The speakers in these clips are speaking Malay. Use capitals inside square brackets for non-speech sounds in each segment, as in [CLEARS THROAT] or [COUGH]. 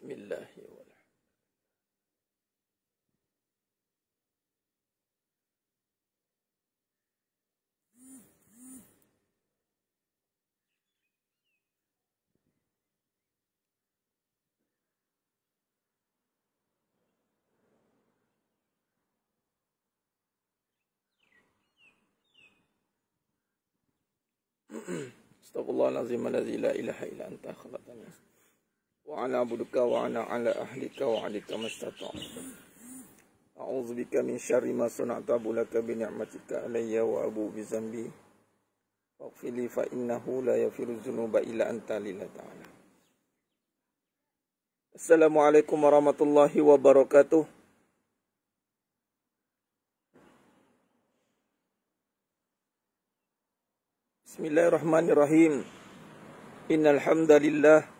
بسم الله والحمد [CLEARS THROAT] استغفر الله العظيم الذي لا اله الا انت خلقني وعلى عبدك وعلى على أهلك وعليك ما استطعت أعوذ بك من شر ما صنعت أبو لك بنعمتك علي وأبو بذنبي فاغفر لي فإنه لا يغفر الذنوب إلا أنت لله تعالى السلام عليكم ورحمة الله وبركاته بسم الله الرحمن الرحيم إن الحمد لله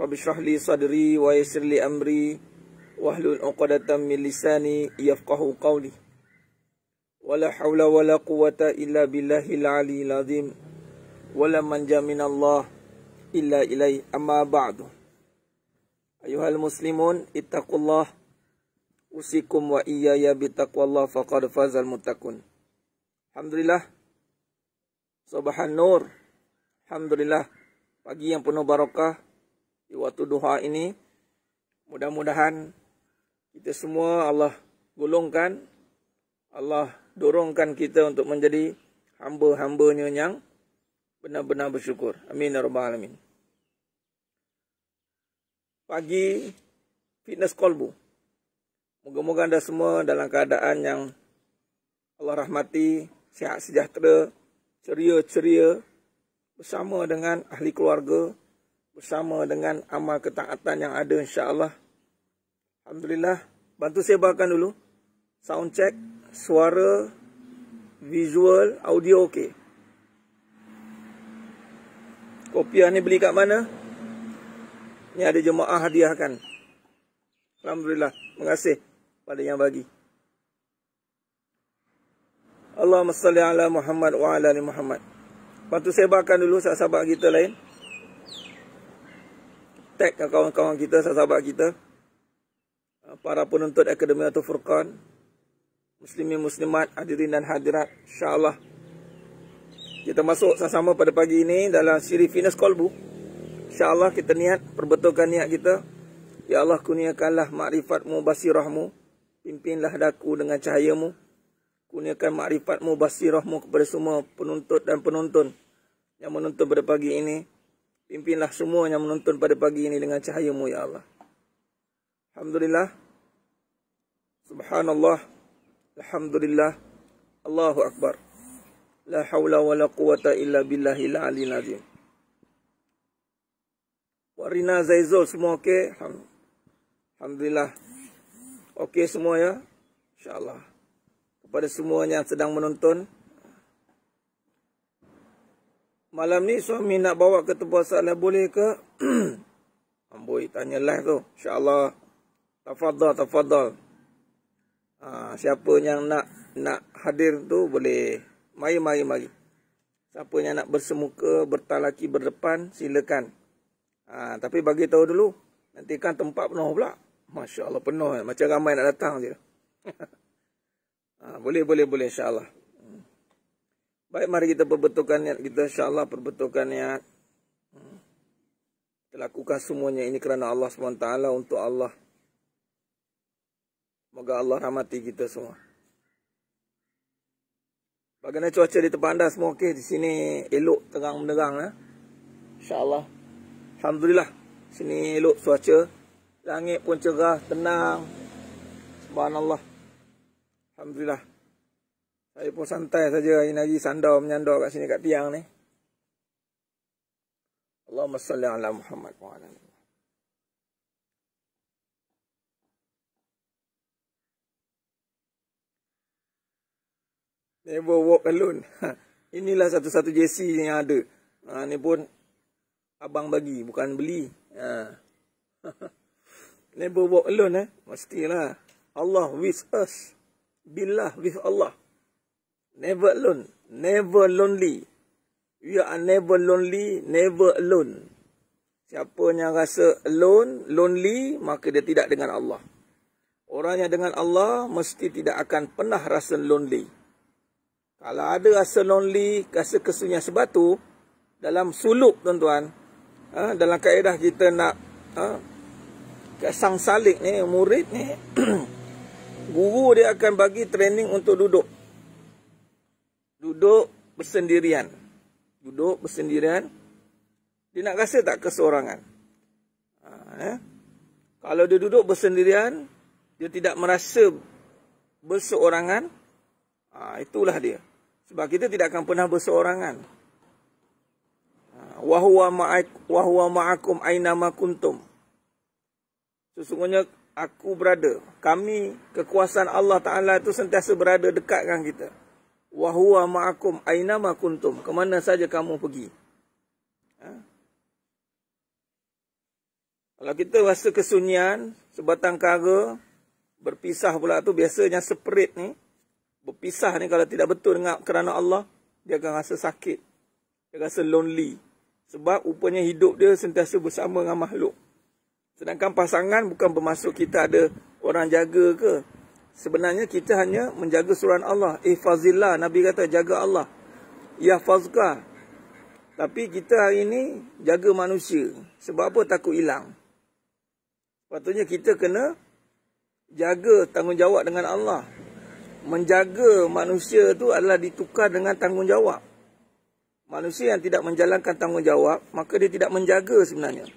Rabbi syrah li sadri wa yasir li amri wahlul uqadatan min lisani yafqahu qawli wala hawla wala quwata illa billahil aliyil azim wala man jamina Allah illa ilai amma ba'du ayuhal muslimun ittaqullah usikum wa iyaya bitaqwallah faqad fazal mutakun Alhamdulillah Subhan Nur Alhamdulillah Pagi yang penuh barakah di waktu duha ini. Mudah-mudahan kita semua Allah gulungkan, Allah dorongkan kita untuk menjadi hamba hamba yang benar-benar bersyukur. Amin. Ya Alamin. Pagi fitness kolbu. Moga-moga anda semua dalam keadaan yang Allah rahmati, sihat sejahtera, ceria-ceria bersama dengan ahli keluarga, bersama dengan amal ketaatan yang ada insyaAllah. Alhamdulillah. Bantu sebarkan dulu. Sound check. Suara. Visual. Audio okey. Kopiah ni beli kat mana? Ni ada jemaah hadiahkan. Alhamdulillah. Terima kasih pada yang bagi. Allahumma salli ala Muhammad wa ala ali Muhammad. Bantu sebarkan dulu sahabat-sahabat kita lain attack kawan-kawan kita, sahabat kita. Uh, para penuntut Akademi Atul Furqan. Muslimin Muslimat, hadirin dan hadirat. InsyaAllah. Kita masuk sama-sama pada pagi ini dalam siri Fitness Kolbu. InsyaAllah kita niat, perbetulkan niat kita. Ya Allah kuniakanlah makrifatmu basirahmu. Pimpinlah daku dengan cahayamu. Kuniakan makrifatmu basirahmu kepada semua penuntut dan penonton yang menuntut pada pagi ini. Pimpinlah semua yang menonton pada pagi ini dengan cahayamu ya Allah. Alhamdulillah. Subhanallah. Alhamdulillah. Allahu Akbar. La hawla wa la quwata illa billahi la alin azim. Warina Zaizul semua okey? Alhamdulillah. Okey semua ya? InsyaAllah. Kepada semua yang sedang menonton. Malam ni suami nak bawa ke tempat salah boleh ke? [CLEARS THROAT] Amboi tanya live tu. insya Allah Tafadhal, tafadhal. Ha, siapa yang nak nak hadir tu boleh. mai mai mai. Siapa yang nak bersemuka, bertalaki, berdepan, silakan. Ha, tapi bagi tahu dulu. Nanti kan tempat penuh pula. Masya Allah penuh. Macam ramai nak datang je. ha, [LAUGHS] boleh, boleh, boleh. Allah. Baik, mari kita perbetulkan niat kita. InsyaAllah perbetulkan niat. Hmm. Kita lakukan semuanya ini kerana Allah SWT untuk Allah. Semoga Allah rahmati kita semua. Bagaimana cuaca di tempat anda semua? Okey, di sini elok terang menerang. Eh? InsyaAllah. Alhamdulillah. sini elok cuaca. Langit pun cerah, tenang. Subhanallah. Alhamdulillah. Saya pun santai saja hari nari sandar menyandar kat sini kat tiang ni. Allahumma salli ala Muhammad wa ala Never walk alone. Ha, inilah satu-satu JC yang ada. Ha, ni pun abang bagi, bukan beli. Ha. [LAUGHS] Never walk alone. Eh? Mestilah. Allah with us. Billah with Allah never alone, never lonely. We are never lonely, never alone. Siapa yang rasa alone, lonely, maka dia tidak dengan Allah. Orang yang dengan Allah mesti tidak akan pernah rasa lonely. Kalau ada rasa lonely, rasa kesunyian sebatu, dalam suluk tuan-tuan, ha, dalam kaedah kita nak ha, sang salik ni, murid ni, [CLEARS THROAT] guru dia akan bagi training untuk duduk duduk bersendirian. Duduk bersendirian. Dia nak rasa tak keseorangan? Ha, eh? Kalau dia duduk bersendirian, dia tidak merasa berseorangan, ha, itulah dia. Sebab kita tidak akan pernah berseorangan. Ha, wahuwa ma'ak, wahuwa ma'akum aina kuntum. Sesungguhnya aku berada. Kami kekuasaan Allah Taala itu sentiasa berada dekat dengan kita wa huwa ma'akum aynama kuntum ke mana saja kamu pergi ha? kalau kita rasa kesunyian sebatang kara berpisah pula tu biasanya separate ni berpisah ni kalau tidak betul dengan kerana Allah dia akan rasa sakit dia rasa lonely sebab rupanya hidup dia sentiasa bersama dengan makhluk sedangkan pasangan bukan bermaksud kita ada orang jaga ke Sebenarnya kita hanya menjaga surah Allah. Ihfazillah. Nabi kata jaga Allah. Yahfazka. Tapi kita hari ini jaga manusia. Sebab apa takut hilang. Sepatutnya kita kena jaga tanggungjawab dengan Allah. Menjaga manusia itu adalah ditukar dengan tanggungjawab. Manusia yang tidak menjalankan tanggungjawab, maka dia tidak menjaga sebenarnya.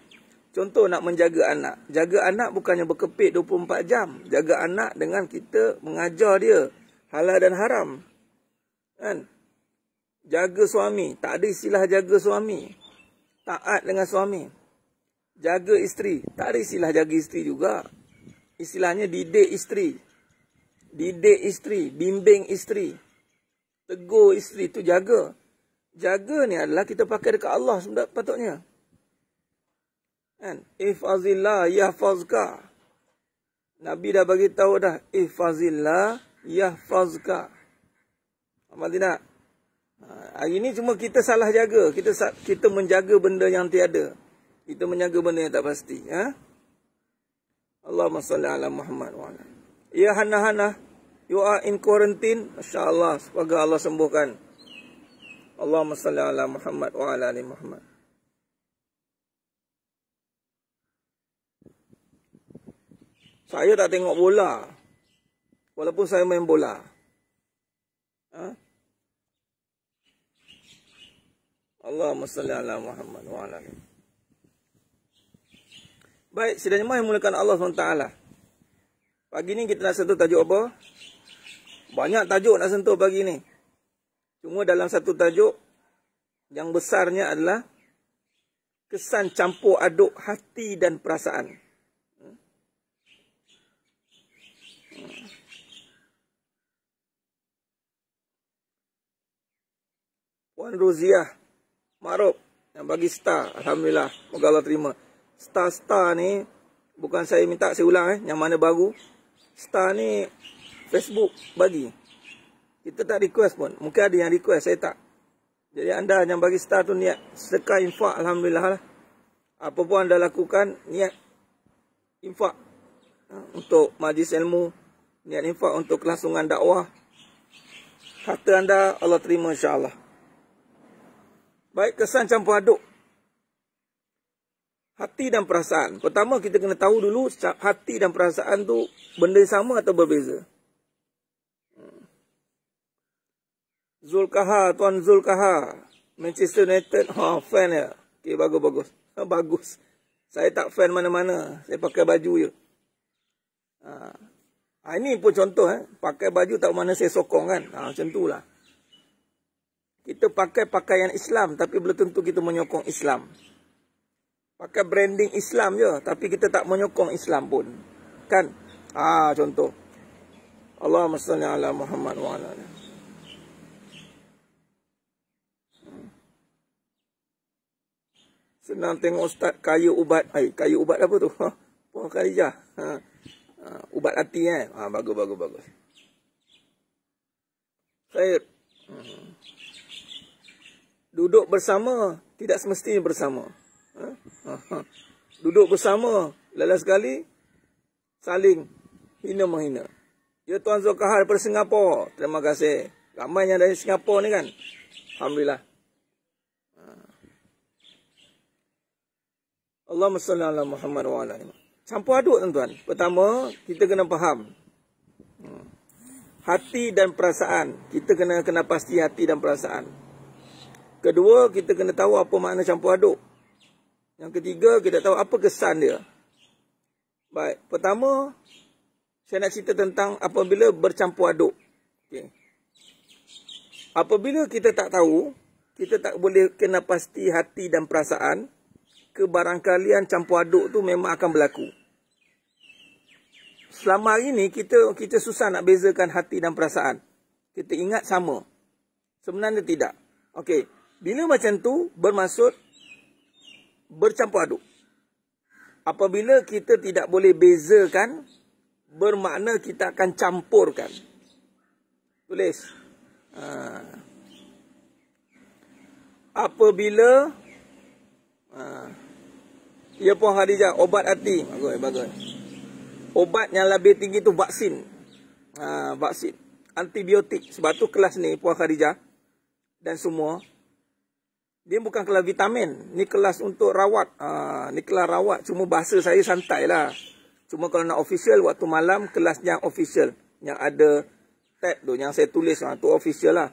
Contoh nak menjaga anak. Jaga anak bukannya berkepit 24 jam. Jaga anak dengan kita mengajar dia halal dan haram. Kan? Jaga suami. Tak ada istilah jaga suami. Taat dengan suami. Jaga isteri. Tak ada istilah jaga isteri juga. Istilahnya didik isteri. Didik isteri. Bimbing isteri. Tegur isteri. Itu jaga. Jaga ni adalah kita pakai dekat Allah sepatutnya. Sebenarnya- kan ifazillah yahfazka nabi dah bagi tahu dah ifazillah yahfazka amal tidak ha, hari ini cuma kita salah jaga kita kita menjaga benda yang tiada kita menjaga benda yang tak pasti ha Allahumma salli ala Muhammad wa ala ya Hannah Hannah, you are in quarantine masyaallah semoga Allah sembuhkan Allahumma salli ala Muhammad wa ala ali Muhammad saya tak tengok bola. Walaupun saya main bola. Ha? Allahumma salli ala Muhammad wa ala Baik, sidang jemaah yang mulakan Allah SWT. Pagi ni kita nak sentuh tajuk apa? Banyak tajuk nak sentuh pagi ni. Cuma dalam satu tajuk, yang besarnya adalah kesan campur aduk hati dan perasaan. Puan Ruziah Marup yang bagi star. Alhamdulillah. Moga Allah terima. Star-star ni bukan saya minta saya ulang eh. Yang mana baru. Star ni Facebook bagi. Kita tak request pun. Mungkin ada yang request. Saya tak. Jadi anda yang bagi star tu niat. Sekar infak Alhamdulillah lah. Apa pun anda lakukan niat infak. Ha, untuk majlis ilmu. Niat infak untuk kelangsungan dakwah. Harta anda Allah terima insyaAllah. Baik kesan campur aduk. Hati dan perasaan. Pertama kita kena tahu dulu hati dan perasaan tu benda sama atau berbeza. Hmm. Zulkaha, Tuan Zulkaha. Manchester United. Ha, fan ya. Okay, bagus-bagus. Ha, bagus. Saya tak fan mana-mana. Saya pakai baju je. Ha. Ha, ini pun contoh. Eh. Pakai baju tak mana saya sokong kan. Ha, macam tu lah. Kita pakai pakaian Islam tapi belum tentu kita menyokong Islam. Pakai branding Islam je tapi kita tak menyokong Islam pun. Kan? Ah ha, contoh. Allahumma salli ala Muhammad wa ala ali. Senang tengok ustaz kaya ubat. Ai, eh, kayu ubat apa tu? Ha, Puan Khadijah. Ha. ha ubat hati kan? Eh? Ha, bagus, bagus, bagus. Khair. -hmm duduk bersama tidak semestinya bersama. Ha? Ha, ha. Duduk bersama lelah sekali saling hina menghina. Ya Tuan Zulkahar daripada Singapura. Terima kasih. Ramai yang dari Singapura ni kan. Alhamdulillah. Allahumma salli ala Muhammad wa ala Campur aduk tuan-tuan. Pertama, kita kena faham. Hmm. Hati dan perasaan. Kita kena kena pasti hati dan perasaan. Kedua, kita kena tahu apa makna campur aduk. Yang ketiga, kita tahu apa kesan dia. Baik, pertama, saya nak cerita tentang apabila bercampur aduk. Okay. Apabila kita tak tahu, kita tak boleh kena pasti hati dan perasaan, kebarangkalian campur aduk tu memang akan berlaku. Selama hari ni, kita, kita susah nak bezakan hati dan perasaan. Kita ingat sama. Sebenarnya tidak. Okey. Bila macam tu bermaksud bercampur aduk. Apabila kita tidak boleh bezakan, bermakna kita akan campurkan. Tulis. Ha. Apabila ha. Ya Puan Khadijah, obat hati. Bagus, bagus. Obat yang lebih tinggi tu vaksin. Ha, vaksin. Antibiotik. Sebab tu kelas ni Puan Khadijah dan semua dia bukan kelas vitamin. Ni kelas untuk rawat. Uh, ni kelas rawat. Cuma bahasa saya santai lah. Cuma kalau nak official, waktu malam kelas yang official. Yang ada tab tu, yang saya tulis. lah tu official lah.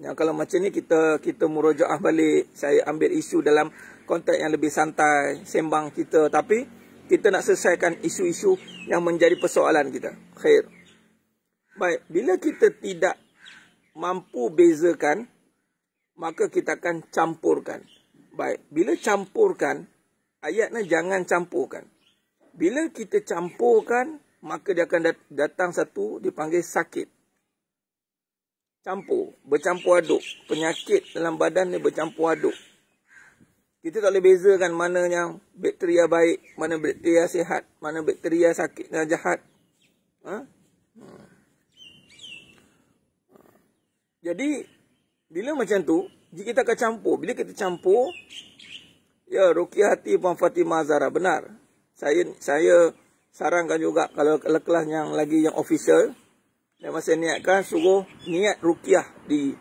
Yang kalau macam ni, kita kita murojaah balik. Saya ambil isu dalam konteks yang lebih santai. Sembang kita. Tapi, kita nak selesaikan isu-isu yang menjadi persoalan kita. Khair. Baik, bila kita tidak mampu bezakan maka kita akan campurkan. Baik, bila campurkan, ayatnya jangan campurkan. Bila kita campurkan, maka dia akan datang satu dipanggil sakit. Campur, bercampur aduk. Penyakit dalam badan ni bercampur aduk. Kita tak boleh bezakan mana yang bakteria baik, mana bakteria sihat, mana bakteria sakit dan jahat. Ha? ha. Jadi bila macam tu, jika kita akan campur, bila kita campur, ya Rukiah Hati Puan Fatimah Zahra benar. Saya saya sarankan juga kalau kelas yang lagi yang official, yang masih niatkan suruh niat Rukiah di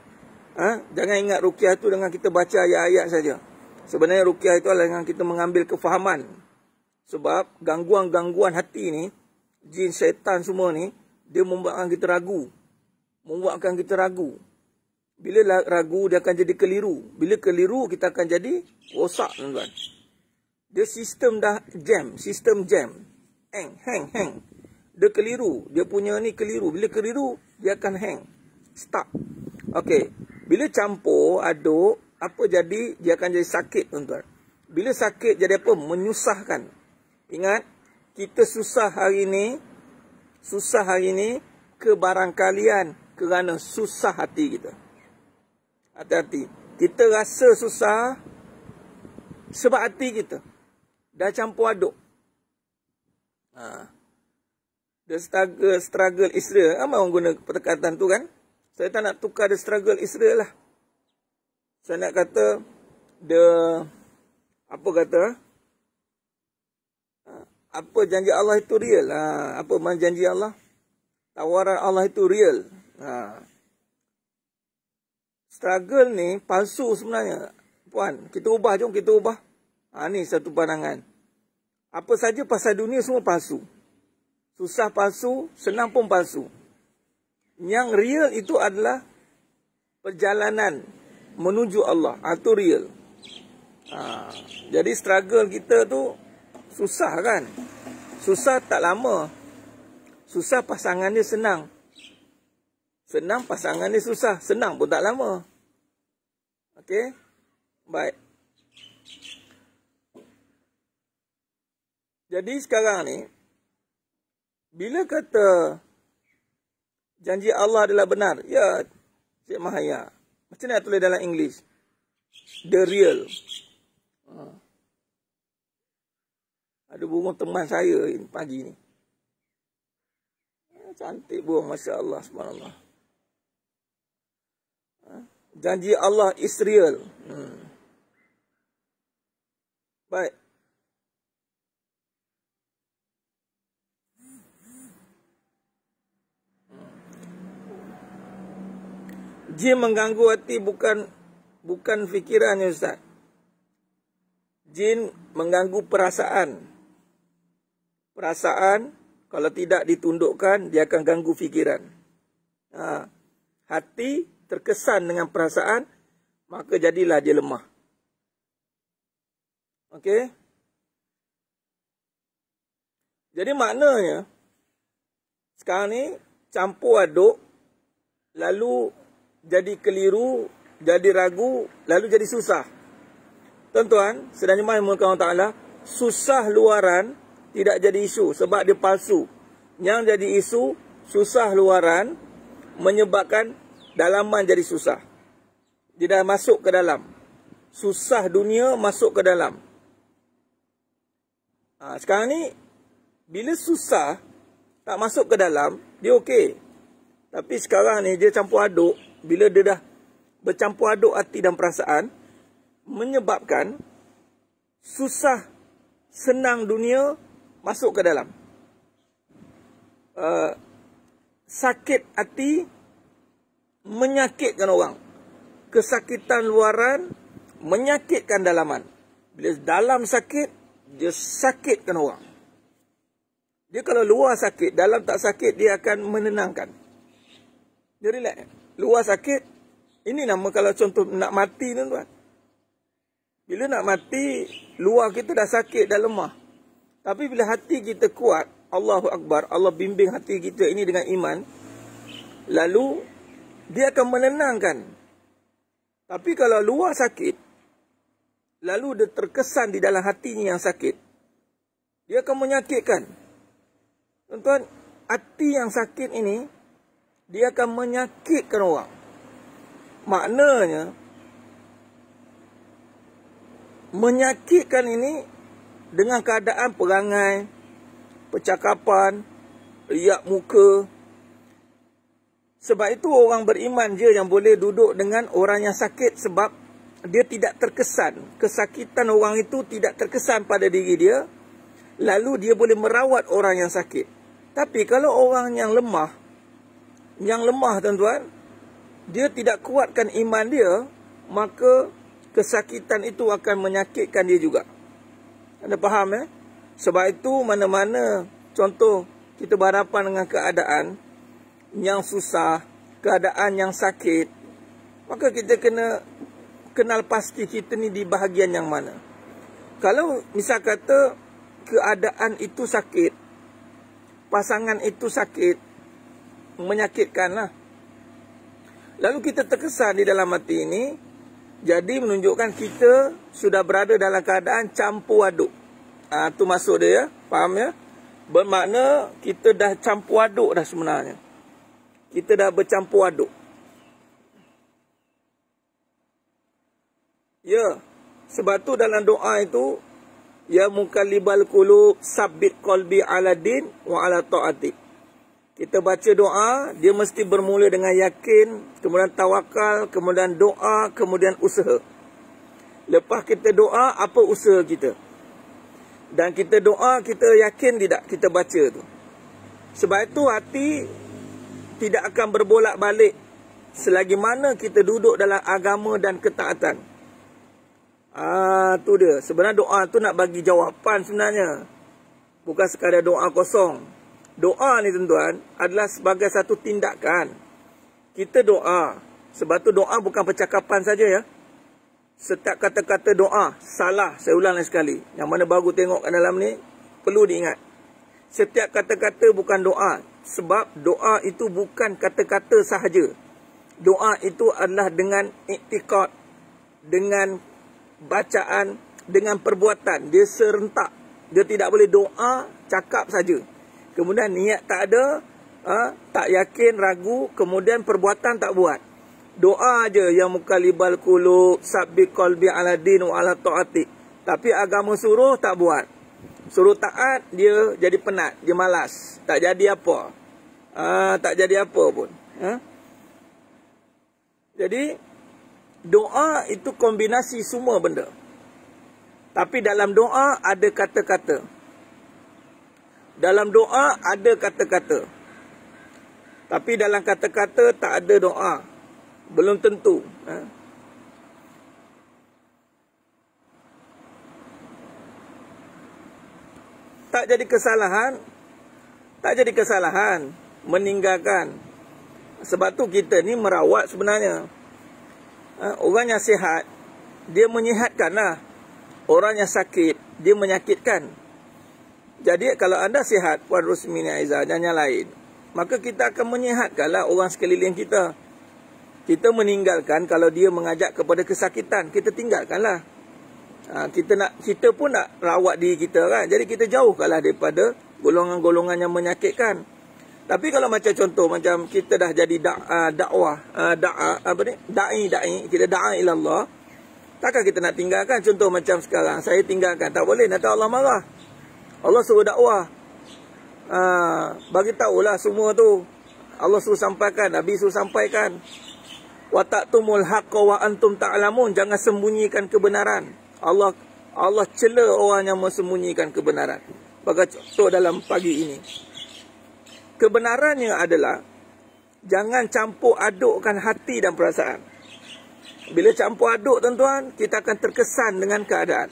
ha? jangan ingat Rukiah tu dengan kita baca ayat-ayat saja. Sebenarnya Rukiah itu adalah dengan kita mengambil kefahaman. Sebab gangguan-gangguan hati ni, jin, setan semua ni, dia membuatkan kita ragu. Membuatkan kita ragu. Bila ragu dia akan jadi keliru. Bila keliru kita akan jadi rosak tuan-tuan. Dia sistem dah jam, sistem jam. Hang, hang, hang. Dia keliru, dia punya ni keliru. Bila keliru dia akan hang. stop. Okey. Bila campur aduk, apa jadi dia akan jadi sakit tuan-tuan. Bila sakit jadi apa? Menyusahkan. Ingat, kita susah hari ni, susah hari ni kebarangkalian kerana susah hati kita. Hati-hati. Kita rasa susah sebab hati kita. Dah campur aduk. Ha. The struggle, struggle Israel. Ramai orang guna perkataan tu kan. Saya tak nak tukar the struggle Israel lah. Saya nak kata the apa kata ha. apa janji Allah itu real ha, apa mana janji Allah tawaran Allah itu real ha struggle ni palsu sebenarnya. Puan, kita ubah jom, kita ubah. Ha, ni satu pandangan. Apa saja pasal dunia semua palsu. Susah palsu, senang pun palsu. Yang real itu adalah perjalanan menuju Allah. Itu ha, real. Ha, jadi struggle kita tu susah kan? Susah tak lama. Susah pasangannya Senang. Senang pasangan ni susah. Senang pun tak lama. Okey. Baik. Jadi sekarang ni bila kata janji Allah adalah benar, ya Cik Mahaya. Macam mana tulis dalam English? The real. Ha. Ada burung teman saya pagi ni. Ya, cantik burung, masya-Allah, subhanallah. Janji Allah Israel. Hmm. Baik. Jin mengganggu hati bukan bukan fikirannya Ustaz. Jin mengganggu perasaan. Perasaan kalau tidak ditundukkan dia akan ganggu fikiran. Ha. Hati terkesan dengan perasaan, maka jadilah dia lemah. Okey? Jadi maknanya, sekarang ni campur aduk, lalu jadi keliru, jadi ragu, lalu jadi susah. Tuan-tuan, sedang jemaah yang mengatakan Allah Ta'ala, susah luaran tidak jadi isu sebab dia palsu. Yang jadi isu, susah luaran menyebabkan dalaman jadi susah. Dia dah masuk ke dalam. Susah dunia masuk ke dalam. Ha, sekarang ni, bila susah, tak masuk ke dalam, dia okey. Tapi sekarang ni, dia campur aduk. Bila dia dah bercampur aduk hati dan perasaan, menyebabkan susah senang dunia masuk ke dalam. Uh, sakit hati menyakitkan orang. Kesakitan luaran menyakitkan dalaman. Bila dalam sakit, dia sakitkan orang. Dia kalau luar sakit, dalam tak sakit, dia akan menenangkan. Dia relax. Luar sakit, ini nama kalau contoh nak mati tuan-tuan. Bila nak mati, luar kita dah sakit, dah lemah. Tapi bila hati kita kuat, Allahu Akbar, Allah bimbing hati kita ini dengan iman. Lalu dia akan menenangkan. Tapi kalau luar sakit, lalu dia terkesan di dalam hatinya yang sakit, dia akan menyakitkan. Tuan-tuan, hati yang sakit ini, dia akan menyakitkan orang. Maknanya, menyakitkan ini dengan keadaan perangai, percakapan, riak muka, sebab itu orang beriman je yang boleh duduk dengan orang yang sakit sebab dia tidak terkesan. Kesakitan orang itu tidak terkesan pada diri dia. Lalu dia boleh merawat orang yang sakit. Tapi kalau orang yang lemah, yang lemah tuan-tuan, dia tidak kuatkan iman dia, maka kesakitan itu akan menyakitkan dia juga. Anda faham ya? Eh? Sebab itu mana-mana contoh kita berhadapan dengan keadaan yang susah, keadaan yang sakit, maka kita kena kenal pasti kita ni di bahagian yang mana. Kalau misal kata keadaan itu sakit, pasangan itu sakit, menyakitkanlah. Lalu kita terkesan di dalam hati ini, jadi menunjukkan kita sudah berada dalam keadaan campur aduk. Itu ha, maksud dia ya, faham ya? Bermakna kita dah campur aduk dah sebenarnya. Kita dah bercampur aduk. Ya. Sebab tu dalam doa itu. Ya mukallibal kulub sabit kolbi ala din wa ala ta'atik. Kita baca doa, dia mesti bermula dengan yakin, kemudian tawakal, kemudian doa, kemudian usaha. Lepas kita doa, apa usaha kita? Dan kita doa, kita yakin tidak kita baca tu. Sebab itu hati tidak akan berbolak balik selagi mana kita duduk dalam agama dan ketaatan. Ah tu dia. Sebenarnya doa tu nak bagi jawapan sebenarnya. Bukan sekadar doa kosong. Doa ni tuan-tuan adalah sebagai satu tindakan. Kita doa. Sebab tu doa bukan percakapan saja ya. Setiap kata-kata doa salah. Saya ulang lagi sekali. Yang mana baru tengok kat dalam ni perlu diingat. Setiap kata-kata bukan doa, sebab doa itu bukan kata-kata sahaja. Doa itu adalah dengan iktikad, dengan bacaan, dengan perbuatan. Dia serentak. Dia tidak boleh doa, cakap saja. Kemudian niat tak ada, ha, tak yakin, ragu, kemudian perbuatan tak buat. Doa aja yang mukalibal kulub, sabbi kolbi ala din ala ta'ati. Tapi agama suruh tak buat. Suruh taat dia jadi penat, dia malas, tak jadi apa. Ah, tak jadi apa pun. Ha? Jadi doa itu kombinasi semua benda. Tapi dalam doa ada kata-kata. Dalam doa ada kata-kata. Tapi dalam kata-kata tak ada doa. Belum tentu. Ha? tak jadi kesalahan tak jadi kesalahan meninggalkan sebab tu kita ni merawat sebenarnya ha, orang yang sihat dia menyihatkanlah orang yang sakit dia menyakitkan jadi kalau anda sihat puan Rosmini Aizah dan yang lain maka kita akan menyihatkanlah orang sekeliling kita kita meninggalkan kalau dia mengajak kepada kesakitan kita tinggalkanlah Ha, kita nak kita pun nak rawat diri kita kan. Jadi kita jauhkanlah daripada golongan-golongan yang menyakitkan. Tapi kalau macam contoh macam kita dah jadi dak uh, dakwah, uh, ha, da'a ha, apa ni? dai dai kita da'a ila Allah. Takkan kita nak tinggalkan contoh macam sekarang saya tinggalkan tak boleh nanti Allah marah. Allah suruh dakwah. Ah bagi tahulah semua tu. Allah suruh sampaikan, Nabi suruh sampaikan. Wa taqtumul haqqa wa antum ta'lamun, jangan sembunyikan kebenaran. Allah Allah cela orang yang mensembunyikan kebenaran. Bagi contoh dalam pagi ini. Kebenarannya adalah jangan campur adukkan hati dan perasaan. Bila campur aduk tuan-tuan, kita akan terkesan dengan keadaan.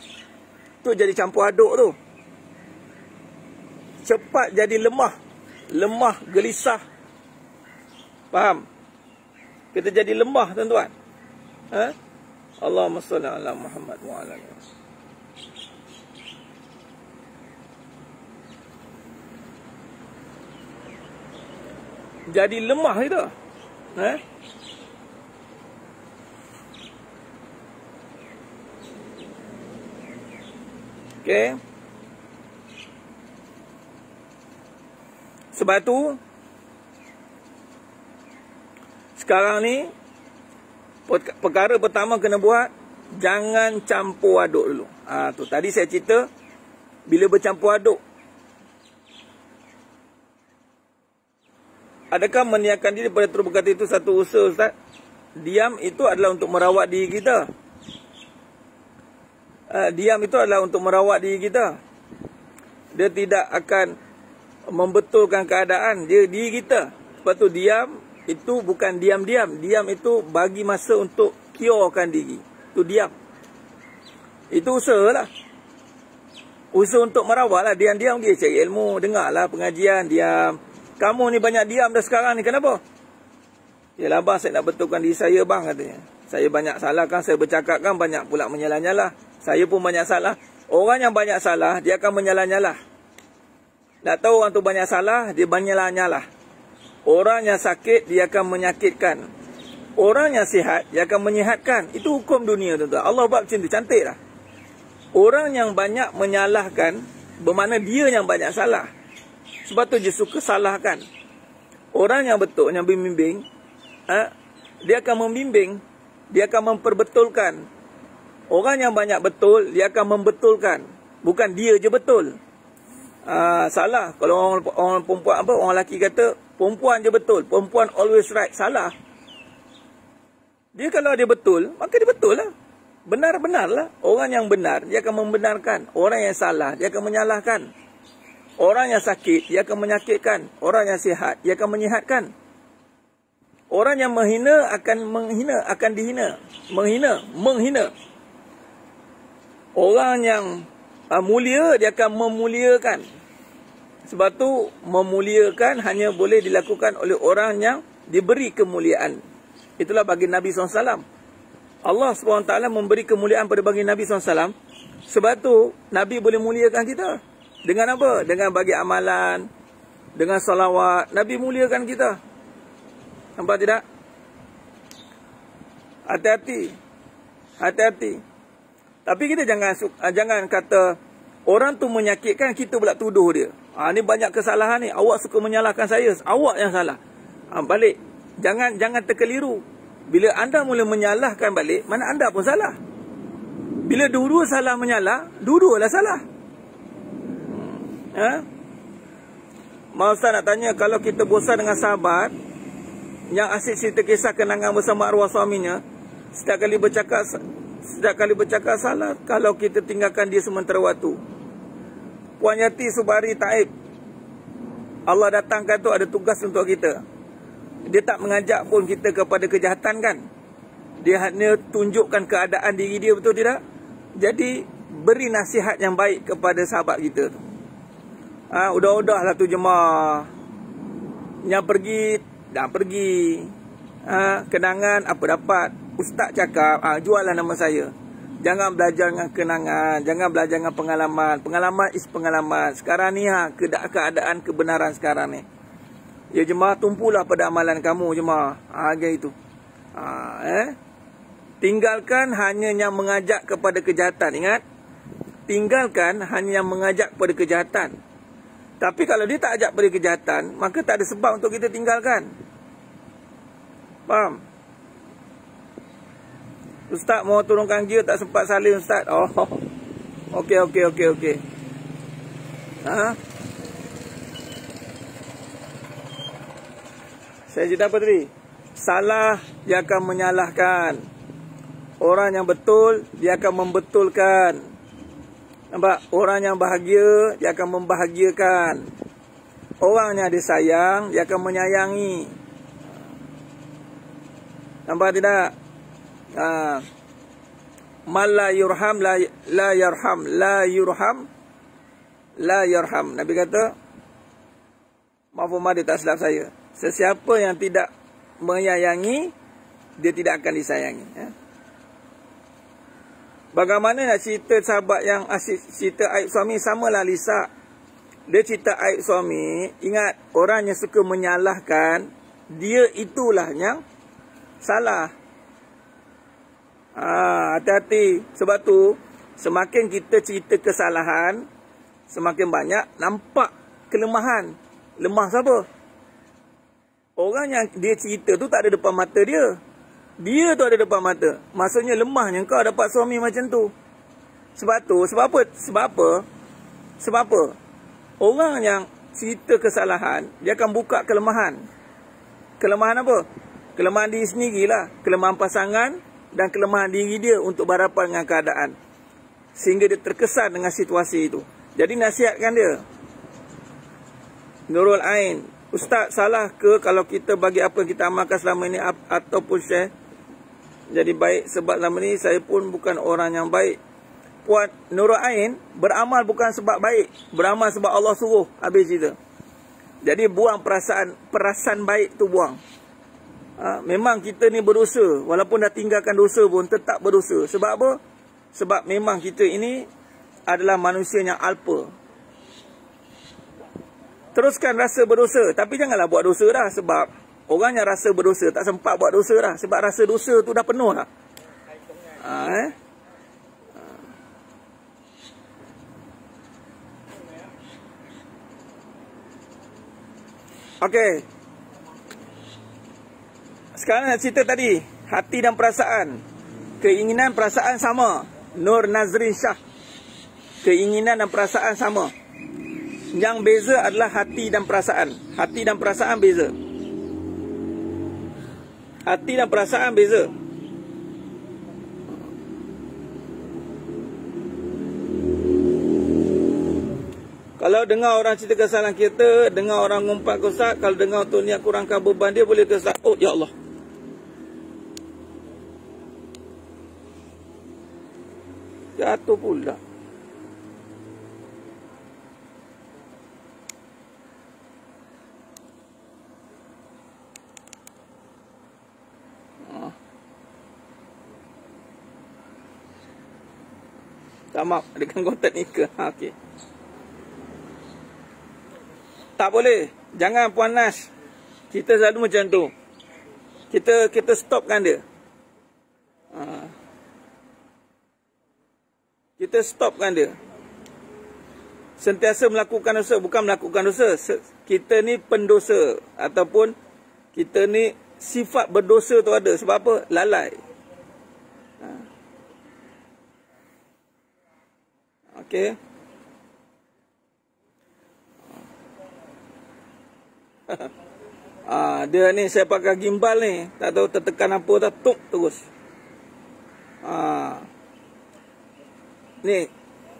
Tu jadi campur aduk tu. Cepat jadi lemah, lemah, gelisah. Faham? Kita jadi lemah tuan-tuan. Ha? Allah salli ala Muhammad wa ala alihi. Jadi lemah itu, Eh? Okay. Sebab tu sekarang ni perkara pertama kena buat jangan campur aduk dulu. Ah ha, tu tadi saya cerita bila bercampur aduk Adakah meniakan diri pada teruk berkata itu satu usaha Ustaz? Diam itu adalah untuk merawat diri kita. Uh, diam itu adalah untuk merawat diri kita. Dia tidak akan membetulkan keadaan. Dia diri kita. Lepas itu diam itu bukan diam-diam. Diam itu bagi masa untuk curekan diri. Itu diam. Itu usaha lah. Usaha untuk merawat lah. Diam-diam dia cari ilmu. Dengarlah pengajian. Diam. Kamu ni banyak diam dah sekarang ni. Kenapa? Yalah bang saya nak betulkan diri saya bang katanya. Saya banyak salah kan. Saya bercakap kan banyak pula menyala-nyala. Saya pun banyak salah. Orang yang banyak salah dia akan menyala-nyala. Nak tahu orang tu banyak salah dia menyalah nyala Orang yang sakit dia akan menyakitkan. Orang yang sihat dia akan menyihatkan. Itu hukum dunia tu. Allah buat macam tu. Cantiklah. Orang yang banyak menyalahkan bermakna dia yang banyak salah. Sebab tu dia suka salahkan. Orang yang betul yang membimbing, ha, dia akan membimbing, dia akan memperbetulkan. Orang yang banyak betul dia akan membetulkan. Bukan dia je betul. Ha, salah kalau orang, orang perempuan apa orang lelaki kata perempuan je betul, perempuan always right, salah. Dia kalau dia betul, maka dia betul lah. Benar-benar lah. Orang yang benar, dia akan membenarkan. Orang yang salah, dia akan menyalahkan. Orang yang sakit, dia akan menyakitkan. Orang yang sihat, dia akan menyihatkan. Orang yang menghina, akan menghina, akan dihina. Menghina, menghina. Orang yang uh, mulia, dia akan memuliakan. Sebab tu memuliakan hanya boleh dilakukan oleh orang yang diberi kemuliaan. Itulah bagi Nabi SAW. Allah SWT memberi kemuliaan pada bagi Nabi SAW. Sebab tu Nabi boleh muliakan kita. Dengan apa? Dengan bagi amalan. Dengan salawat. Nabi muliakan kita. Nampak tidak? Hati-hati. Hati-hati. Tapi kita jangan eh, jangan kata orang tu menyakitkan kita pula tuduh dia. Ha, ni banyak kesalahan ni. Awak suka menyalahkan saya. Awak yang salah. Ha, balik. Jangan jangan terkeliru. Bila anda mula menyalahkan balik, mana anda pun salah. Bila dua-dua salah menyalah, dua-dualah salah. Ha? Mak Ustaz nak tanya, kalau kita bosan dengan sahabat, yang asyik cerita kisah kenangan bersama arwah suaminya, setiap kali bercakap, setiap kali bercakap salah, kalau kita tinggalkan dia sementara waktu. Puan Yati Subari Taib Allah datangkan tu ada tugas untuk kita Dia tak mengajak pun kita kepada kejahatan kan Dia hanya tunjukkan keadaan diri dia betul tidak Jadi beri nasihat yang baik kepada sahabat kita tu ha, Udah-udah lah tu jemaah Yang pergi, dah pergi ha, Kenangan apa dapat Ustaz cakap, ha, jual lah nama saya Jangan belajar dengan kenangan, jangan belajar dengan pengalaman. Pengalaman is pengalaman. Sekarang ni ha, keadaan kebenaran sekarang ni. Ya jemaah, tumpulah pada amalan kamu jemaah. Ha, agak itu. Ha, eh? Tinggalkan hanya yang mengajak kepada kejahatan, ingat? Tinggalkan hanya yang mengajak kepada kejahatan. Tapi kalau dia tak ajak kepada kejahatan, maka tak ada sebab untuk kita tinggalkan. Faham? Ustaz mau turunkan gear tak sempat salin ustaz. Oh. [LAUGHS] oh. Okey okey okey okey. Ha? Saya cerita apa tadi? Salah dia akan menyalahkan. Orang yang betul dia akan membetulkan. Nampak? Orang yang bahagia dia akan membahagiakan. Orang yang disayang dia akan menyayangi. Nampak tidak? Ah. man la yurham la, la yarham la yurham la Yurham. nabi kata maaf umar dia tak silap saya sesiapa yang tidak menyayangi dia tidak akan disayangi ya. bagaimana nak cerita sahabat yang asyik cerita aib suami lah Lisa dia cerita aib suami ingat orang yang suka menyalahkan dia itulah yang salah Ah, hati-hati. Ha, Sebab tu, semakin kita cerita kesalahan, semakin banyak nampak kelemahan. Lemah siapa? Orang yang dia cerita tu tak ada depan mata dia. Dia tu ada depan mata. Maksudnya lemahnya kau dapat suami macam tu. Sebab tu, sebab apa? Sebab apa? Sebab apa? Orang yang cerita kesalahan, dia akan buka kelemahan. Kelemahan apa? Kelemahan diri sendirilah. Kelemahan pasangan, dan kelemahan diri dia untuk berhadapan dengan keadaan. Sehingga dia terkesan dengan situasi itu. Jadi nasihatkan dia. Nurul Ain. Ustaz salah ke kalau kita bagi apa kita amalkan selama ini ataupun share? Jadi baik sebab selama ini saya pun bukan orang yang baik. Puan Nurul Ain beramal bukan sebab baik. Beramal sebab Allah suruh. Habis cerita. Jadi buang perasaan perasaan baik tu buang. Ha, memang kita ni berdosa. Walaupun dah tinggalkan dosa pun tetap berdosa. Sebab apa? Sebab memang kita ini adalah manusia yang alpa. Teruskan rasa berdosa. Tapi janganlah buat dosa dah. Sebab orang yang rasa berdosa tak sempat buat dosa dah. Sebab rasa dosa tu dah penuh dah. Ha, eh? Ha. Okay sekarang nak cerita tadi hati dan perasaan keinginan perasaan sama Nur Nazrin Shah keinginan dan perasaan sama yang beza adalah hati dan perasaan hati dan perasaan beza hati dan perasaan beza Kalau dengar orang cerita kesalahan kita, dengar orang ngumpat kosak, kalau dengar tu niat kurangkan beban dia boleh kesak. Oh, ya Allah. Jatuh pula. Tak ah. maaf, ada kanggotan ni ke? Ha, okay. Tak boleh. Jangan Puan Nas. Kita selalu macam tu. Kita kita stopkan dia. Ha kita stopkan dia. Sentiasa melakukan dosa, bukan melakukan dosa. Kita ni pendosa ataupun kita ni sifat berdosa tu ada. Sebab apa? Lalai. Ha. Okey. [LAUGHS] ha, dia ni saya pakai gimbal ni, tak tahu tertekan apa dah tok terus. Ha. Ni.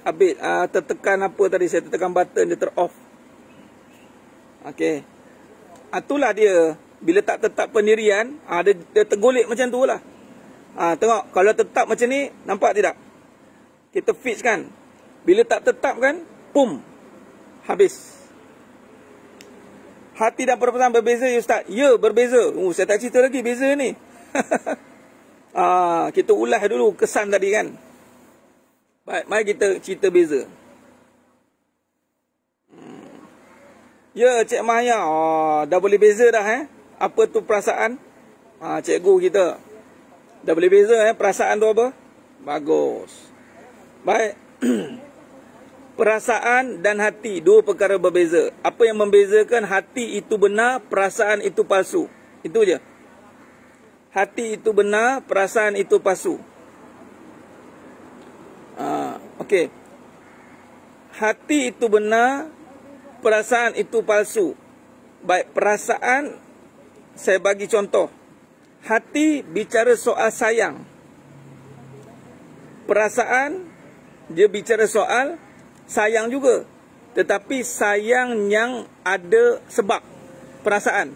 Abid. Uh, tertekan apa tadi. Saya tertekan button. Dia ter-off. Okey. Ah, itulah dia. Bila tak tetap pendirian. Uh, dia, dia tergolik macam tu lah. Uh, tengok. Kalau tetap macam ni. Nampak tidak? Kita fix kan. Bila tak tetap kan. Pum. Habis. Hati dan perasaan berbeza ya, Ustaz? Ya, berbeza. Uh, saya tak cerita lagi, beza ni. [LAUGHS] ah, kita ulas dulu kesan tadi kan. Baik, mari kita cerita beza. Hmm. Ya, Cik Maya. Oh, dah boleh beza dah eh. Apa tu perasaan? Ha, cikgu kita. Dah boleh beza eh perasaan tu apa? Bagus. Baik. [CLEARS THROAT] perasaan dan hati. Dua perkara berbeza. Apa yang membezakan hati itu benar, perasaan itu palsu. Itu je. Hati itu benar, perasaan itu palsu. Okey. Hati itu benar, perasaan itu palsu. Baik perasaan, saya bagi contoh. Hati bicara soal sayang. Perasaan, dia bicara soal sayang juga. Tetapi sayang yang ada sebab perasaan.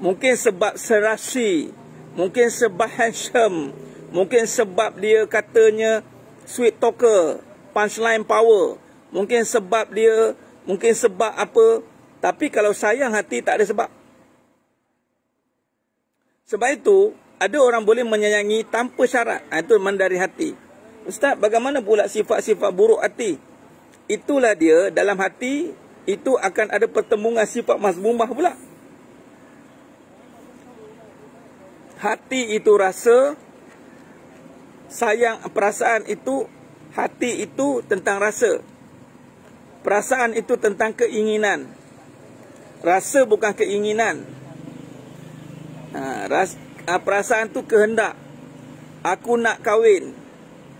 Mungkin sebab serasi, mungkin sebab handsome, mungkin sebab dia katanya sweet talker, punchline power. Mungkin sebab dia, mungkin sebab apa. Tapi kalau sayang hati, tak ada sebab. Sebab itu, ada orang boleh menyayangi tanpa syarat. Ha, itu mandari hati. Ustaz, bagaimana pula sifat-sifat buruk hati? Itulah dia, dalam hati, itu akan ada pertemuan sifat mazmumah pula. Hati itu rasa, sayang perasaan itu Hati itu tentang rasa. Perasaan itu tentang keinginan. Rasa bukan keinginan. Ha, ras, ha, perasaan tu kehendak. Aku nak kahwin.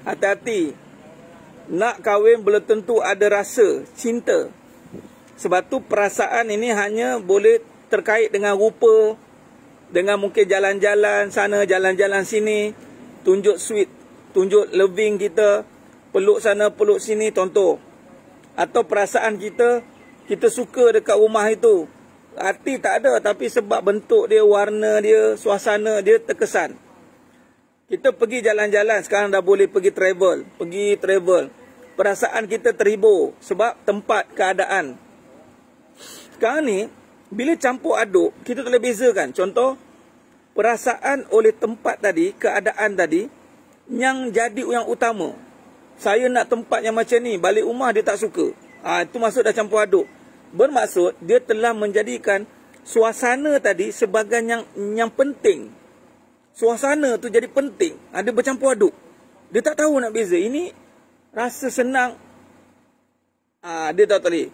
Hati-hati. Nak kahwin belum tentu ada rasa, cinta. Sebab tu perasaan ini hanya boleh terkait dengan rupa. Dengan mungkin jalan-jalan sana, jalan-jalan sini. Tunjuk sweet. Tunjuk loving kita. Kita peluk sana peluk sini contoh atau perasaan kita kita suka dekat rumah itu hati tak ada tapi sebab bentuk dia warna dia suasana dia terkesan kita pergi jalan-jalan sekarang dah boleh pergi travel pergi travel perasaan kita terhibur sebab tempat keadaan sekarang ni bila campur aduk kita tak boleh bezakan contoh perasaan oleh tempat tadi keadaan tadi yang jadi yang utama saya nak tempat yang macam ni, balik rumah dia tak suka. Ha, itu maksud dah campur aduk. Bermaksud dia telah menjadikan suasana tadi sebagai yang yang penting. Suasana tu jadi penting. Ada ha, bercampur aduk. Dia tak tahu nak beza. Ini rasa senang. ha, dia tahu tadi.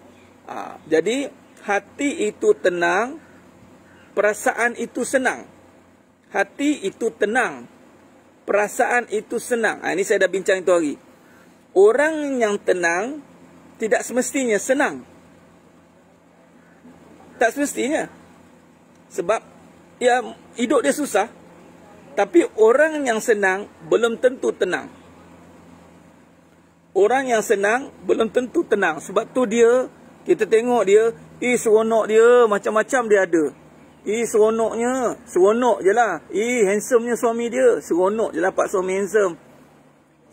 Ha, jadi hati itu tenang, perasaan itu senang. Hati itu tenang, perasaan itu senang. ha, ini saya dah bincang itu hari orang yang tenang tidak semestinya senang. Tak semestinya. Sebab ya hidup dia susah. Tapi orang yang senang belum tentu tenang. Orang yang senang belum tentu tenang. Sebab tu dia, kita tengok dia, eh seronok dia, macam-macam dia ada. Eh seronoknya, seronok je lah. Eh handsomenya suami dia, seronok je lah pak suami handsome.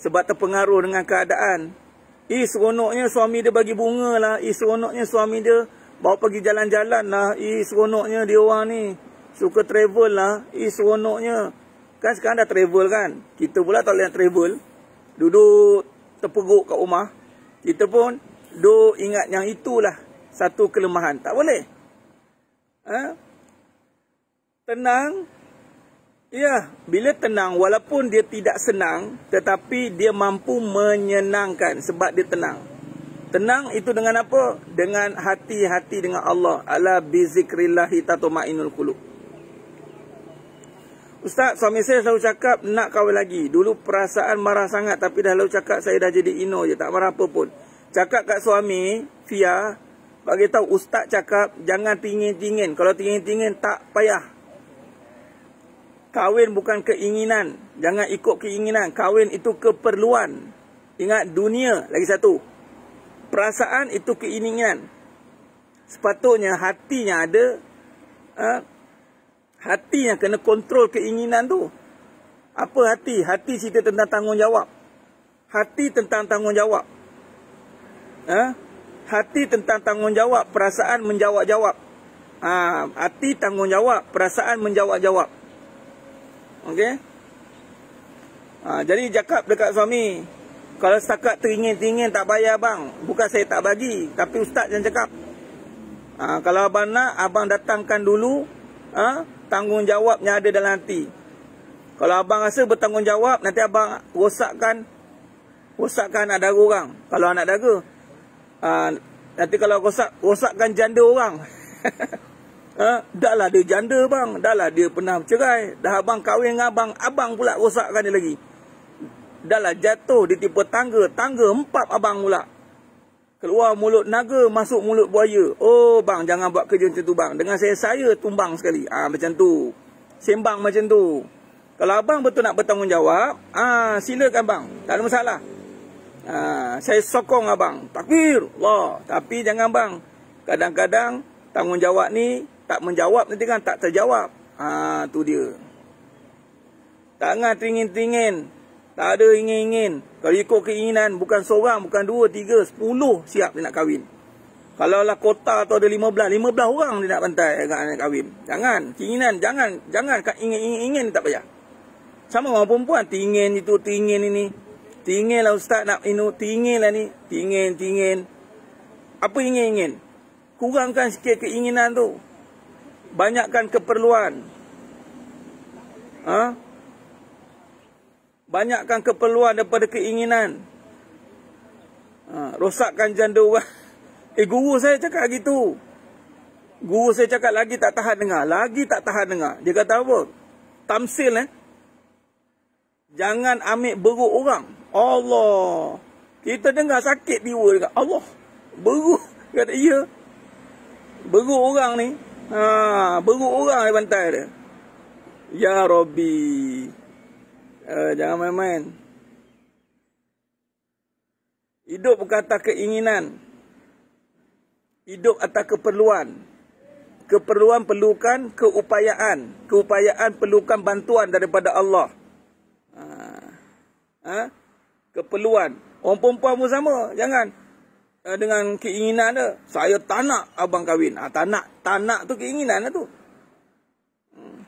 Sebab terpengaruh dengan keadaan. Eh seronoknya suami dia bagi bunga lah. Eh seronoknya suami dia bawa pergi jalan-jalan lah. Eh seronoknya dia orang ni suka travel lah. Eh seronoknya. Kan sekarang dah travel kan. Kita pula tak boleh travel. Duduk terpeguk kat rumah. Kita pun duk ingat yang itulah satu kelemahan. Tak boleh. Ha? Tenang. Ya, bila tenang walaupun dia tidak senang tetapi dia mampu menyenangkan sebab dia tenang. Tenang itu dengan apa? Dengan hati-hati dengan Allah. Ala bi zikrillah tatma'inul qulub. Ustaz, suami saya selalu cakap nak kawal lagi. Dulu perasaan marah sangat tapi dah lalu cakap saya dah jadi ino je, tak marah apa pun. Cakap kat suami, Fia, bagi tahu ustaz cakap jangan tingin-tingin. Kalau tingin-tingin tak payah. Kawin bukan keinginan. Jangan ikut keinginan. Kawin itu keperluan. Ingat dunia. Lagi satu. Perasaan itu keinginan. Sepatutnya hatinya ada. Ha? Hati yang kena kontrol keinginan tu. Apa hati? Hati cerita tentang tanggungjawab. Hati tentang tanggungjawab. Ha? Hati tentang tanggungjawab. Perasaan menjawab-jawab. Ha, hati tanggungjawab. Perasaan menjawab-jawab. Okey. Ha, jadi cakap dekat suami, kalau setakat teringin tingin tak bayar bang, bukan saya tak bagi, tapi ustaz yang cakap. Ha, kalau abang nak, abang datangkan dulu ha, tanggungjawabnya ada dalam hati. Kalau abang rasa bertanggungjawab, nanti abang rosakkan rosakkan anak dara orang. Kalau anak dara, ha, nanti kalau rosak, rosakkan janda orang. [LAUGHS] Eh, dah lah dia janda bang. Dah lah dia pernah bercerai. Dah abang kahwin dengan abang. Abang pula rosakkan dia lagi. Dah lah jatuh dia tipe tangga. Tangga empat abang pula. Keluar mulut naga masuk mulut buaya. Oh bang jangan buat kerja macam tu bang. Dengan saya saya tumbang sekali. Ah ha, macam tu. Sembang macam tu. Kalau abang betul nak bertanggungjawab. ah ha, silakan bang. Tak ada masalah. Ha, saya sokong abang. Takbir. Allah. Tapi jangan bang. Kadang-kadang tanggungjawab ni tak menjawab nanti kan tak terjawab. Ha tu dia. Tangan teringin-teringin. Tak ada ingin-ingin. Kalau ikut keinginan bukan seorang, bukan dua, tiga, sepuluh siap dia nak kahwin. Kalau lah kota tu ada lima belas, lima belas orang dia nak pantai agak nak kahwin. Jangan, keinginan, jangan, jangan ingin-ingin tak payah. Sama orang perempuan, teringin itu, teringin ini. Teringin lah ustaz nak inu, teringin lah ni. Teringin, teringin. Apa ingin-ingin? Kurangkan sikit keinginan tu banyakkan keperluan. Ha? Banyakkan keperluan daripada keinginan. Ha, rosakkan janda orang. [LAUGHS] Eh, guru saya cakap gitu. Guru saya cakap lagi tak tahan dengar. Lagi tak tahan dengar. Dia kata apa? Tamsil eh. Jangan ambil beruk orang. Allah. Kita dengar sakit diwa dekat. Allah. Beruk. Kata, iya. Beruk orang ni. Ha, beruk orang di pantai dia. Ya Robi. Uh, ha, jangan main-main. Hidup bukan atas keinginan. Hidup atas keperluan. Keperluan perlukan keupayaan. Keupayaan perlukan bantuan daripada Allah. Ha. Ha? Keperluan. Orang perempuan pun sama. Jangan. Eh, dengan keinginan dia. Saya tak nak abang kahwin. Ha, tak nak. Tak nak tu keinginan tu. Hmm.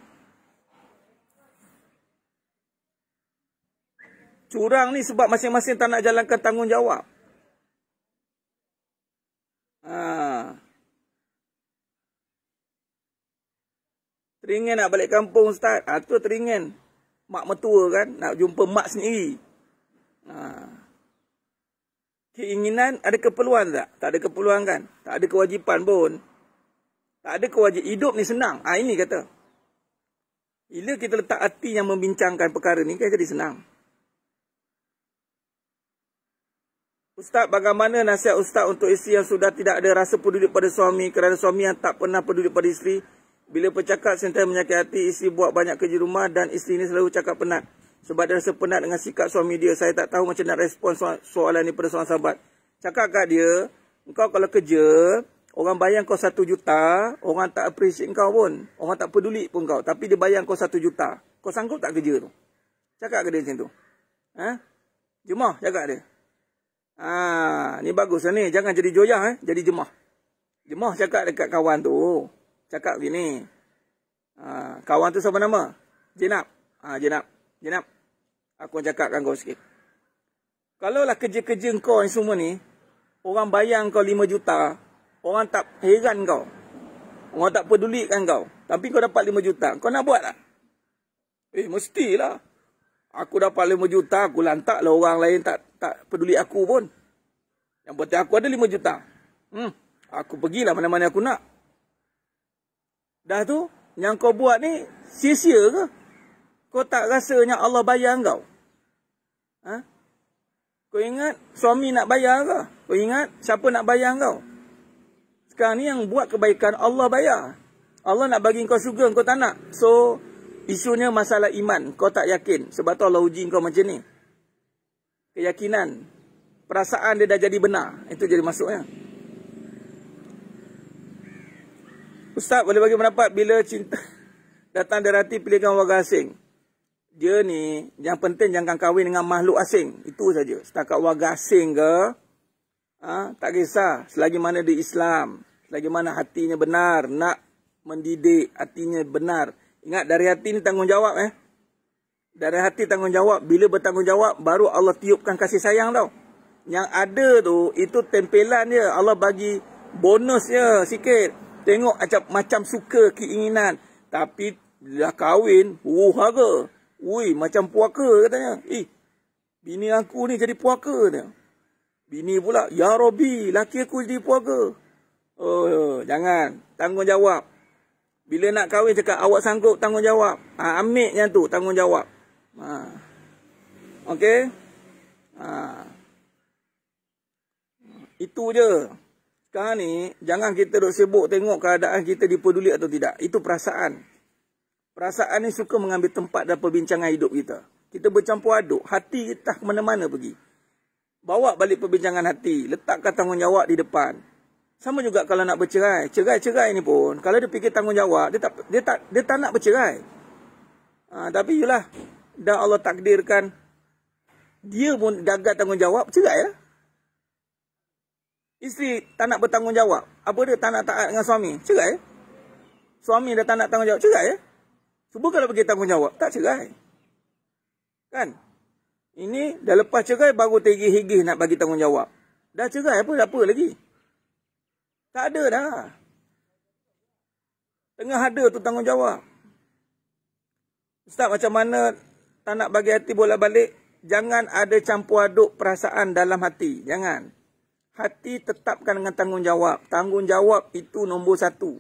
Curang ni sebab masing-masing tak nak jalankan tanggungjawab. Ha. Teringin nak balik kampung Ustaz. Ha, tu teringin. Mak metua kan. Nak jumpa mak sendiri. Ha keinginan ada keperluan tak? Tak ada keperluan kan? Tak ada kewajipan pun. Tak ada kewajipan. Hidup ni senang. Ha, ini kata. Bila kita letak hati yang membincangkan perkara ni, kan jadi senang. Ustaz, bagaimana nasihat Ustaz untuk isteri yang sudah tidak ada rasa peduli pada suami kerana suami yang tak pernah peduli pada isteri? Bila bercakap, sentiasa menyakiti hati, isteri buat banyak kerja rumah dan isteri ini selalu cakap penat. Sebab dia rasa penat dengan sikap suami dia. Saya tak tahu macam nak respon so soalan ni pada seorang sahabat. Cakap kat dia, kau kalau kerja, orang bayar kau satu juta, orang tak appreciate kau pun. Orang tak peduli pun kau. Tapi dia bayang kau satu juta. Kau sanggup tak kerja tu? Cakap ke dia macam tu? Ha? Jemah, cakap dia. Ha, ni bagus lah ni. Jangan jadi joyah, eh? jadi jemah. Jemah cakap dekat kawan tu. Cakap gini. Ha, kawan tu siapa nama? Jenap. Ha, Jenap. Jenap. Aku nak cakapkan kau sikit. Kalau lah kerja-kerja kau yang semua ni, orang bayang kau 5 juta, orang tak heran kau. Orang tak pedulikan kau. Tapi kau dapat 5 juta, kau nak buat tak? Eh, mestilah. Aku dapat 5 juta, aku lantak lah orang lain tak tak peduli aku pun. Yang penting aku ada 5 juta. Hmm, aku pergilah mana-mana aku nak. Dah tu, yang kau buat ni, sia-sia ke? Kau tak rasa Allah bayar kau? Ha? Kau ingat suami nak bayar kau? Kau ingat siapa nak bayar kau? Sekarang ni yang buat kebaikan Allah bayar. Allah nak bagi kau syurga, kau tak nak. So, isunya masalah iman. Kau tak yakin. Sebab tu Allah uji kau macam ni. Keyakinan. Perasaan dia dah jadi benar. Itu jadi masuknya. Ustaz boleh bagi pendapat bila cinta [LAUGHS] datang dari hati pilihkan warga asing dia ni yang penting jangan kahwin dengan makhluk asing. Itu saja. Setakat warga asing ke, ha, tak kisah selagi mana di Islam, selagi mana hatinya benar nak mendidik, hatinya benar. Ingat dari hati ni tanggungjawab eh. Dari hati tanggungjawab, bila bertanggungjawab baru Allah tiupkan kasih sayang tau. Yang ada tu itu tempelan dia. Allah bagi bonus bonusnya sikit. Tengok macam, macam suka keinginan. Tapi dah kahwin, huru-hara. Ui, macam puaka katanya. Eh, bini aku ni jadi puaka katanya. Bini pula, Ya Rabbi, laki aku jadi puaka. Oh, jangan. Tanggungjawab. Bila nak kahwin cakap awak sanggup tanggungjawab. Ha, ambil yang tu tanggungjawab. Ha. Okey? Ha. Itu je. Sekarang ni, jangan kita duduk sibuk tengok keadaan kita dipeduli atau tidak. Itu perasaan. Perasaan ni suka mengambil tempat dalam perbincangan hidup kita. Kita bercampur aduk. Hati kita ke mana-mana pergi. Bawa balik perbincangan hati. Letakkan tanggungjawab di depan. Sama juga kalau nak bercerai. Cerai-cerai ni pun. Kalau dia fikir tanggungjawab, dia tak, dia tak, dia tak nak bercerai. Ha, tapi yulah. dah Allah takdirkan. Dia pun gagal tanggungjawab, cerai lah. Isteri tak nak bertanggungjawab. Apa dia tak nak taat dengan suami? Cerai. Suami dah tak nak tanggungjawab, cerai. Cerai. Eh? Cuba kalau bagi tanggungjawab, tak cerai. Kan? Ini dah lepas cerai baru tergigih-gigih nak bagi tanggungjawab. Dah cerai apa apa lagi? Tak ada dah. Tengah ada tu tanggungjawab. Ustaz macam mana tak nak bagi hati bola balik? Jangan ada campur aduk perasaan dalam hati. Jangan. Hati tetapkan dengan tanggungjawab. Tanggungjawab itu nombor satu.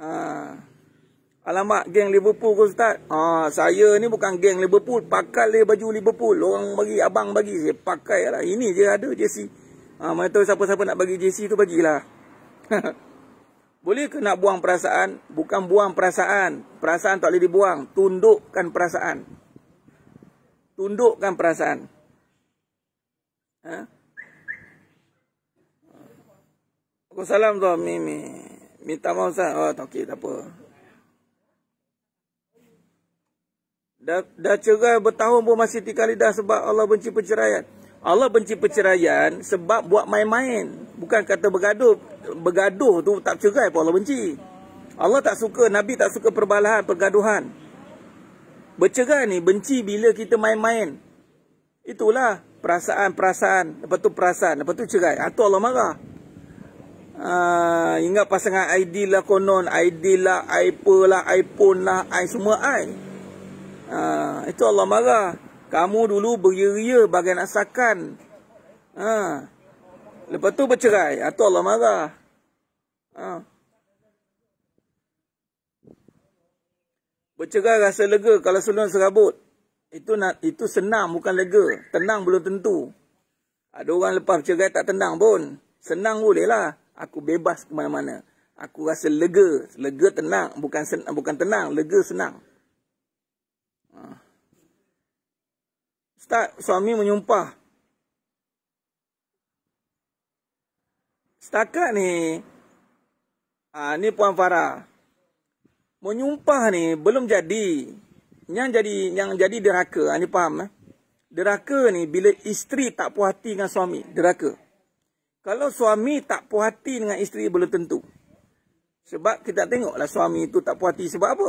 Haa. Ah. Alamak, geng Liverpool ke Ustaz? Ah, saya ni bukan geng Liverpool. Pakai dia baju Liverpool. Orang bagi, abang bagi. Saya pakai lah. Ini je ada jersey. Ah, ha, mana tahu siapa-siapa nak bagi jersey tu, bagilah. [LAUGHS] boleh ke nak buang perasaan? Bukan buang perasaan. Perasaan tak boleh dibuang. Tundukkan perasaan. Tundukkan perasaan. Ha? Aku Mimi. Minta maaf, Ustaz. Oh, tak okey, tak apa. Dah, dah cerai bertahun pun masih tinggal lidah sebab Allah benci perceraian. Allah benci perceraian sebab buat main-main. Bukan kata bergaduh. Bergaduh tu tak cerai pun Allah benci. Allah tak suka, Nabi tak suka perbalahan, pergaduhan. Bercerai ni benci bila kita main-main. Itulah perasaan-perasaan. Lepas tu perasaan, lepas tu cerai. Itu ha, Allah marah. Uh, ingat pasangan ID lah konon. ID lah, iPhone lah, iPhone lah, I, semua I. Ha, itu Allah marah. Kamu dulu beria-ria bagai nak sakan. Ha. Lepas tu bercerai. Itu ha, Allah marah. Ha. Bercerai rasa lega kalau sulung serabut. Itu nak, itu senang bukan lega. Tenang belum tentu. Ada orang lepas bercerai tak tenang pun. Senang bolehlah. Aku bebas ke mana-mana. Aku rasa lega. Lega tenang. Bukan, senang bukan tenang. Lega senang. Ah. Ustaz, suami menyumpah. Setakat ni, ha, ni Puan Farah. Menyumpah ni belum jadi. Yang jadi yang jadi deraka, ha, ni faham eh? Deraka ni bila isteri tak puas hati dengan suami, deraka. Kalau suami tak puas hati dengan isteri, belum tentu. Sebab kita tengoklah suami itu tak puas hati sebab apa?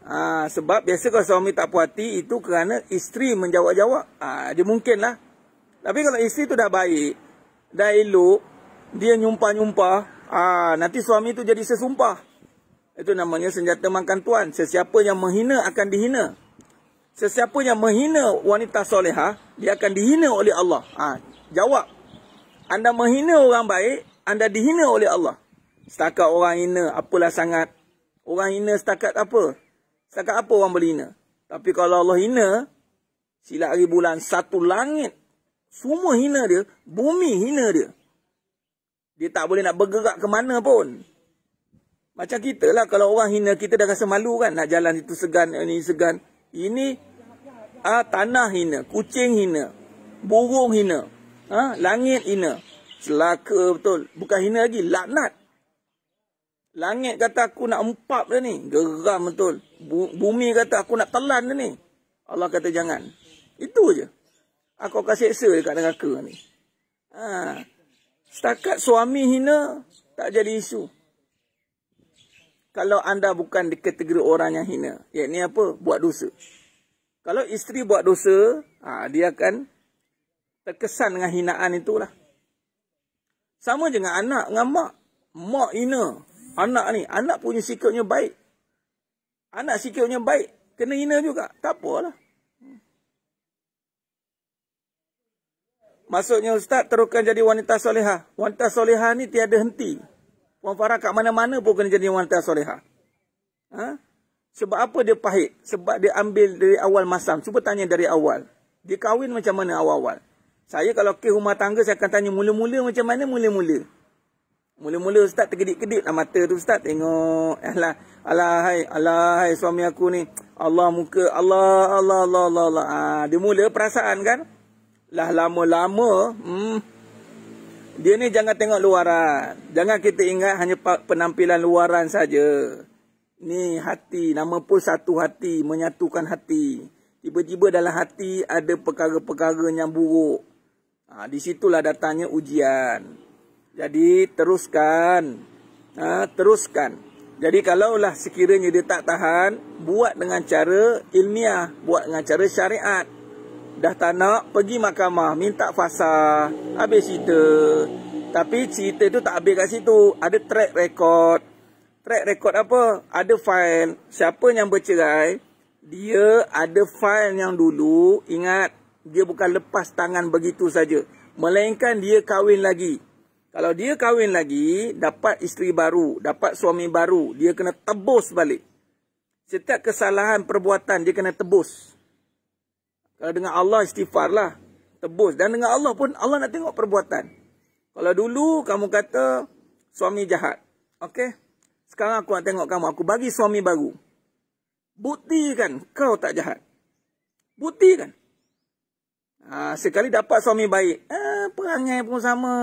Ha, sebab biasa kalau suami tak puas hati itu kerana isteri menjawab-jawab. Ha, dia mungkinlah. Tapi kalau isteri tu dah baik, dah elok, dia nyumpa nyumpa, ha, nanti suami tu jadi sesumpah. Itu namanya senjata makan tuan. Sesiapa yang menghina akan dihina. Sesiapa yang menghina wanita soleha, dia akan dihina oleh Allah. Ha, jawab. Anda menghina orang baik, anda dihina oleh Allah. Setakat orang hina, apalah sangat. Orang hina setakat apa? Setakat apa orang boleh hina? Tapi kalau Allah hina, silap hari bulan, satu langit, semua hina dia, bumi hina dia. Dia tak boleh nak bergerak ke mana pun. Macam kita lah, kalau orang hina kita dah rasa malu kan, nak jalan itu segan, ini segan. Ini ah, tanah hina, kucing hina, burung hina, ah, langit hina. Celaka betul, bukan hina lagi, laknat. Langit kata aku nak empap dia ni. Geram betul. Bumi kata aku nak telan dia ni. Allah kata jangan. Itu je. Aku akan seksa dekat aku ni. Ha. Setakat suami hina, tak jadi isu. Kalau anda bukan di kategori orang yang hina. Yang ni apa? Buat dosa. Kalau isteri buat dosa, ha, dia akan terkesan dengan hinaan itulah. Sama je dengan anak, dengan mak. Mak hina. Anak ni, anak punya sikapnya baik. Anak sikapnya baik, kena hina juga. Tak apalah. Maksudnya ustaz terukkan jadi wanita solehah, Wanita solehah ni tiada henti. Puan Farah kat mana-mana pun kena jadi wanita solehah. Ha? Sebab apa dia pahit? Sebab dia ambil dari awal masam. Cuba tanya dari awal. Dia kahwin macam mana awal-awal? Saya kalau ke rumah tangga saya akan tanya mula-mula macam mana mula-mula. Mula-mula ustaz tergedik-gedik lah mata tu ustaz tengok. Alah, alah hai, alah hai suami aku ni. Allah muka, Allah, Allah, Allah, Allah. Allah. Ha, dia mula perasaan kan. Lah lama-lama, hmm, dia ni jangan tengok luaran. Jangan kita ingat hanya penampilan luaran saja. Ni hati, nama pun satu hati, menyatukan hati. Tiba-tiba dalam hati ada perkara-perkara yang buruk. Ha, di situlah datangnya ujian. Jadi teruskan. Ha, teruskan. Jadi kalaulah sekiranya dia tak tahan, buat dengan cara ilmiah, buat dengan cara syariat. Dah tak nak, pergi mahkamah, minta fasa, habis cerita. Tapi cerita tu tak habis kat situ. Ada track record. Track record apa? Ada file. Siapa yang bercerai, dia ada file yang dulu, ingat, dia bukan lepas tangan begitu saja. Melainkan dia kahwin lagi. Kalau dia kahwin lagi, dapat isteri baru, dapat suami baru, dia kena tebus balik. Setiap kesalahan perbuatan, dia kena tebus. Kalau dengan Allah, istighfar lah Tebus. Dan dengan Allah pun, Allah nak tengok perbuatan. Kalau dulu, kamu kata, suami jahat. Okey? Sekarang aku nak tengok kamu. Aku bagi suami baru. bukti kan kau tak jahat. Buktikan. Ha, sekali dapat suami baik. Eh, perangai pun sama.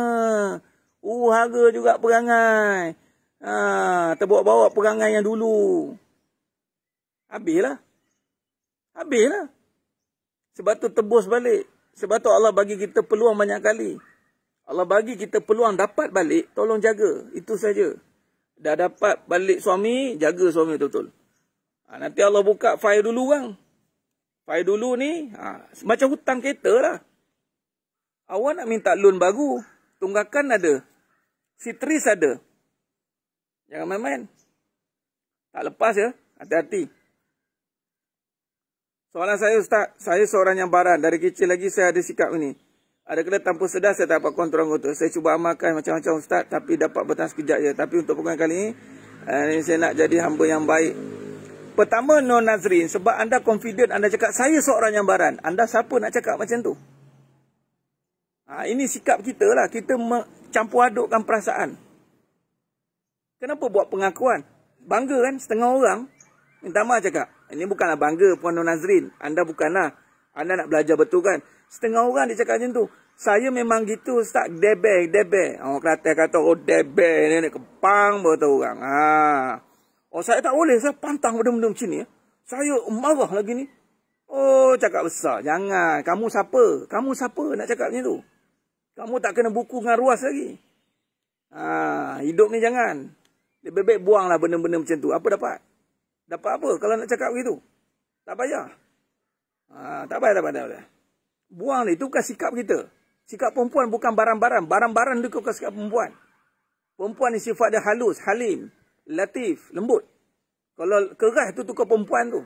Uh, hara juga perangai. Ha, terbawa-bawa perangai yang dulu. Habislah. Habislah. Sebab tu tebus balik. Sebab tu Allah bagi kita peluang banyak kali. Allah bagi kita peluang dapat balik, tolong jaga. Itu saja. Dah dapat balik suami, jaga suami betul-betul. Ha, nanti Allah buka file dulu kan. File dulu ni, ha, macam hutang kereta lah. Awak nak minta loan baru, tunggakan ada. Si Tris ada. Jangan main-main. Tak lepas ya. Hati-hati. Soalan saya Ustaz. Saya seorang yang baran, Dari kecil lagi saya ada sikap ini. Ada kena tanpa sedar saya tak dapat kontrol anggota. Saya cuba amalkan macam-macam Ustaz. Tapi dapat bertahan sekejap je. Ya. Tapi untuk pengen kali eh, ini. saya nak jadi hamba yang baik. Pertama Nur Nazrin. Sebab anda confident. Anda cakap saya seorang yang baran, Anda siapa nak cakap macam tu? Ha, ini sikap kita lah. Kita me- campur adukkan perasaan. Kenapa buat pengakuan? Bangga kan setengah orang? Minta maaf cakap. Ini bukanlah bangga Puan Nur Nazrin. Anda bukanlah. Anda nak belajar betul kan? Setengah orang dia cakap macam tu. Saya memang gitu Ustaz. Debe, debe. Orang oh, Kelantan kata, oh debe. ni ni kepang berkata orang. Ha. Oh saya tak boleh. Saya pantang benda-benda macam ni. Ya. Saya marah lagi ni. Oh cakap besar. Jangan. Kamu siapa? Kamu siapa nak cakap macam tu? Kamu tak kena buku dengan ruas lagi. Ha, hidup ni jangan. Lebih baik buanglah benda-benda macam tu. Apa dapat? Dapat apa kalau nak cakap begitu? Tak payah. Ha, tak payah, tak payah. payah. Buang ni, tu bukan sikap kita. Sikap perempuan bukan barang-barang. Barang-barang tu bukan sikap perempuan. Perempuan ni sifat dia halus, halim, latif, lembut. Kalau keras tu, tu ke perempuan tu.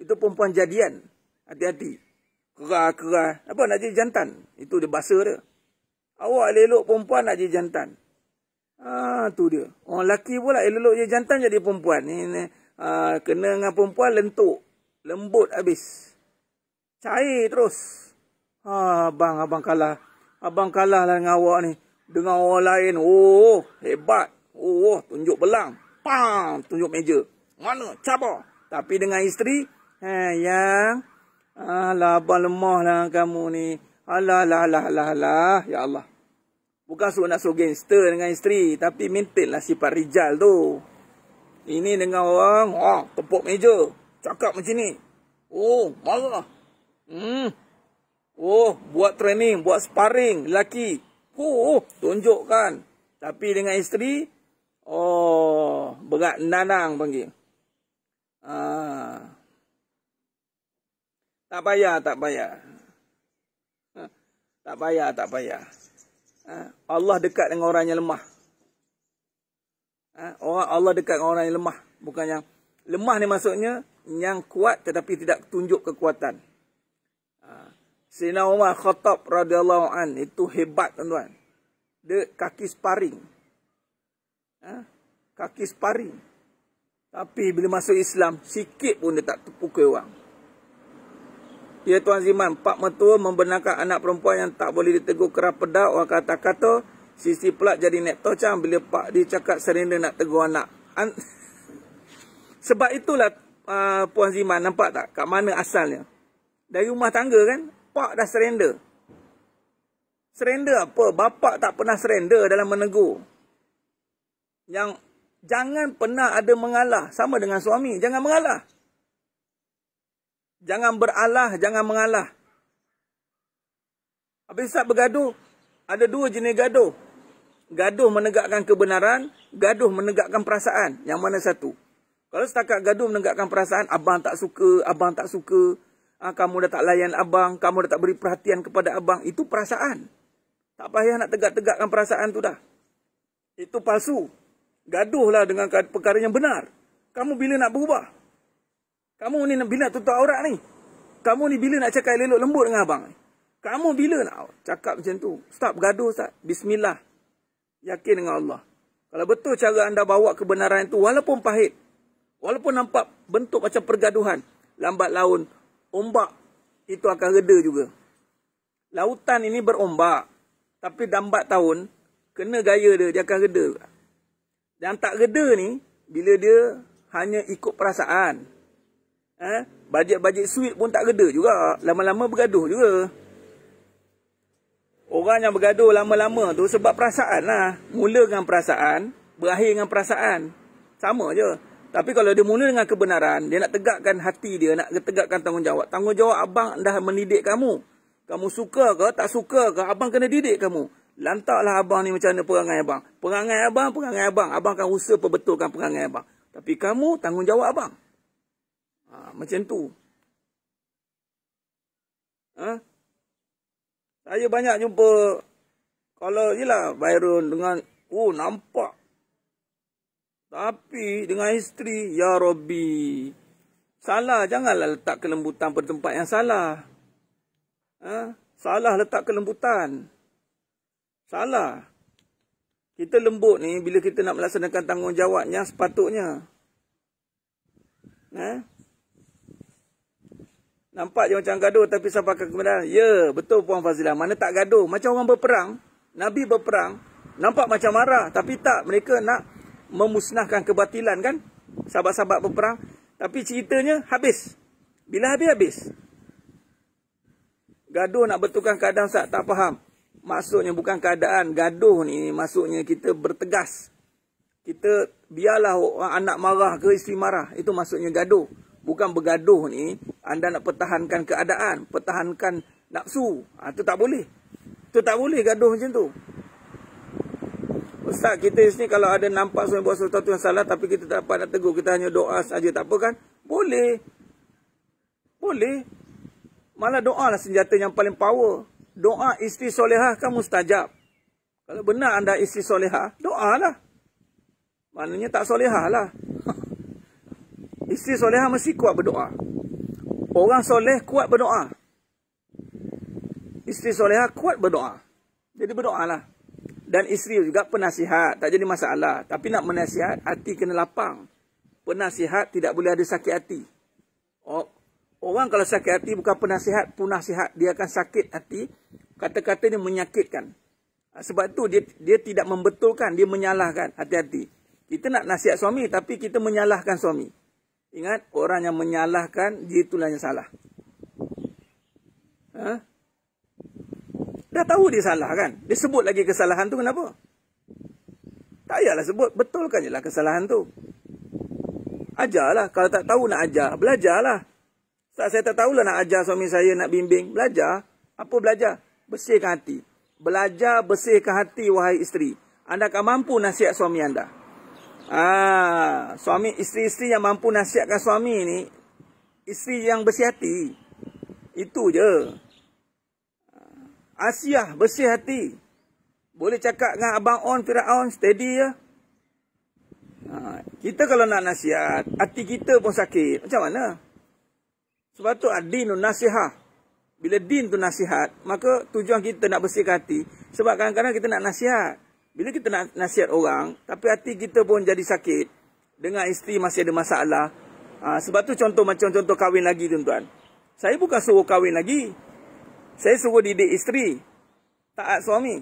Itu perempuan jadian. Hati-hati. Kerah, kerah. Apa nak jadi jantan? Itu dia bahasa dia. Awak elok perempuan nak jadi jantan. Ah ha, tu dia. Orang lelaki pula elok je jantan jadi perempuan. Ni, ni. Ha, kena dengan perempuan lentuk. Lembut habis. Cair terus. Ha, abang, abang kalah. Abang kalah lah dengan awak ni. Dengan orang lain. Oh, hebat. Oh, tunjuk belang. Pam, tunjuk meja. Mana? Cabar. Tapi dengan isteri. Ha, yang. Alah, abang lemah lah kamu ni. Alah, alah, alah, alah, alah. Ya Allah. Bukan suruh nak suruh gangster dengan isteri. Tapi maintain lah sifat Rijal tu. Ini dengan orang, wah, tepuk meja. Cakap macam ni. Oh, marah. Hmm. Oh, buat training, buat sparring, lelaki. Oh, tunjukkan. Tapi dengan isteri, oh, berat nanang panggil. Ah. Tak payah, tak payah. Tak payah, tak payah. Ha? Allah dekat dengan orang yang lemah. Ha? Allah dekat dengan orang yang lemah. Bukan yang lemah ni maksudnya yang kuat tetapi tidak tunjuk kekuatan. Ha. Sina Umar Khattab radhiyallahu itu hebat tuan-tuan. Dia kaki sparing. Ha? Kaki sparing. Tapi bila masuk Islam, sikit pun dia tak terpukul orang. Ya Tuan Ziman, Pak Mertua membenarkan anak perempuan yang tak boleh ditegur kerap peda orang kata-kata. Sisi pula jadi nak tocang bila Pak dia cakap serena nak tegur anak. An [LAUGHS] Sebab itulah uh, Puan Ziman, nampak tak kat mana asalnya? Dari rumah tangga kan, Pak dah serenda. Serenda apa? Bapak tak pernah serenda dalam menegur. Yang jangan pernah ada mengalah sama dengan suami. Jangan mengalah. Jangan beralah, jangan mengalah. Habis Ustaz bergaduh, ada dua jenis gaduh. Gaduh menegakkan kebenaran, gaduh menegakkan perasaan. Yang mana satu? Kalau setakat gaduh menegakkan perasaan, abang tak suka, abang tak suka, ah, kamu dah tak layan abang, kamu dah tak beri perhatian kepada abang, itu perasaan. Tak payah nak tegak-tegakkan perasaan tu dah. Itu palsu. Gaduhlah dengan perkara yang benar. Kamu bila nak berubah? Kamu ni bila nak tutup aurat ni? Kamu ni bila nak cakap elok lembut dengan abang? Kamu bila nak cakap macam tu? Ustaz bergaduh Ustaz. Bismillah. Yakin dengan Allah. Kalau betul cara anda bawa kebenaran itu walaupun pahit. Walaupun nampak bentuk macam pergaduhan. Lambat laun. Ombak itu akan reda juga. Lautan ini berombak. Tapi lambat tahun. Kena gaya dia. Dia akan reda. Yang tak reda ni. Bila dia hanya ikut perasaan. Eh, bajet-bajet sweet pun tak reda juga. Lama-lama bergaduh juga. Orang yang bergaduh lama-lama tu sebab perasaan lah. Mula dengan perasaan, berakhir dengan perasaan. Sama je. Tapi kalau dia mula dengan kebenaran, dia nak tegakkan hati dia, nak tegakkan tanggungjawab. Tanggungjawab abang dah mendidik kamu. Kamu suka ke, tak suka ke, abang kena didik kamu. Lantaklah abang ni macam mana perangai abang. Perangai abang, perangai abang. Abang akan usaha perbetulkan perangai abang. Tapi kamu tanggungjawab abang. Ha, macam tu. Ha? Saya banyak jumpa kalau yalah viral dengan oh nampak. Tapi dengan isteri, ya Rabbi. Salah janganlah letak kelembutan pada tempat yang salah. Ha? Salah letak kelembutan. Salah. Kita lembut ni bila kita nak melaksanakan tanggungjawabnya sepatutnya. Nah. Ha? Nampak dia macam gaduh tapi sampaikan kebenaran. Ya, betul Puan Fazilah. Mana tak gaduh. Macam orang berperang. Nabi berperang. Nampak macam marah. Tapi tak. Mereka nak memusnahkan kebatilan kan. Sahabat-sahabat berperang. Tapi ceritanya habis. Bila habis-habis. Gaduh nak bertukar keadaan Ustaz. Tak faham. Maksudnya bukan keadaan. Gaduh ni maksudnya kita bertegas. Kita biarlah anak marah ke isteri marah. Itu maksudnya gaduh bukan bergaduh ni anda nak pertahankan keadaan, pertahankan nafsu. Ha, itu tak boleh. Itu tak boleh gaduh macam tu. Ustaz kita sini kalau ada nampak sesuatu buat sesuatu yang salah tapi kita tak dapat nak tegur, kita hanya doa saja tak apa kan? Boleh. Boleh. Malah doa lah senjata yang paling power. Doa isteri solehah kan mustajab. Kalau benar anda isteri solehah, doa lah. Maknanya tak solehah lah isteri soleha mesti kuat berdoa. Orang soleh kuat berdoa. Isteri soleha kuat berdoa. Jadi berdoalah. Dan isteri juga penasihat. Tak jadi masalah. Tapi nak menasihat, hati kena lapang. Penasihat tidak boleh ada sakit hati. Oh, orang kalau sakit hati bukan penasihat, penasihat. Dia akan sakit hati. Kata-kata ini menyakitkan. Ah, sebab tu dia, dia tidak membetulkan. Dia menyalahkan hati-hati. Kita nak nasihat suami tapi kita menyalahkan suami. Ingat, orang yang menyalahkan, dia itulah yang salah. Ha? Dah tahu dia salah kan? Dia sebut lagi kesalahan tu kenapa? Tak payahlah sebut, betulkan je lah kesalahan tu. Ajarlah, kalau tak tahu nak ajar, belajarlah. Tak saya tak tahulah nak ajar suami saya, nak bimbing. Belajar, apa belajar? Bersihkan hati. Belajar bersihkan hati, wahai isteri. Anda akan mampu nasihat suami anda. Ah, suami isteri-isteri yang mampu nasihatkan suami ni isteri yang bersih hati. Itu je. Ah, Asiah bersih hati. Boleh cakap dengan abang on on steady ya. Ha, kita kalau nak nasihat, hati kita pun sakit. Macam mana? Sebab tu adinu ah, nasihat. Bila din tu nasihat, maka tujuan kita nak bersihkan hati. Sebab kadang-kadang kita nak nasihat. Bila kita nak nasihat orang, tapi hati kita pun jadi sakit. Dengan isteri masih ada masalah. Ha, sebab tu contoh macam contoh kahwin lagi tuan-tuan. Saya bukan suruh kahwin lagi. Saya suruh didik isteri. Taat suami.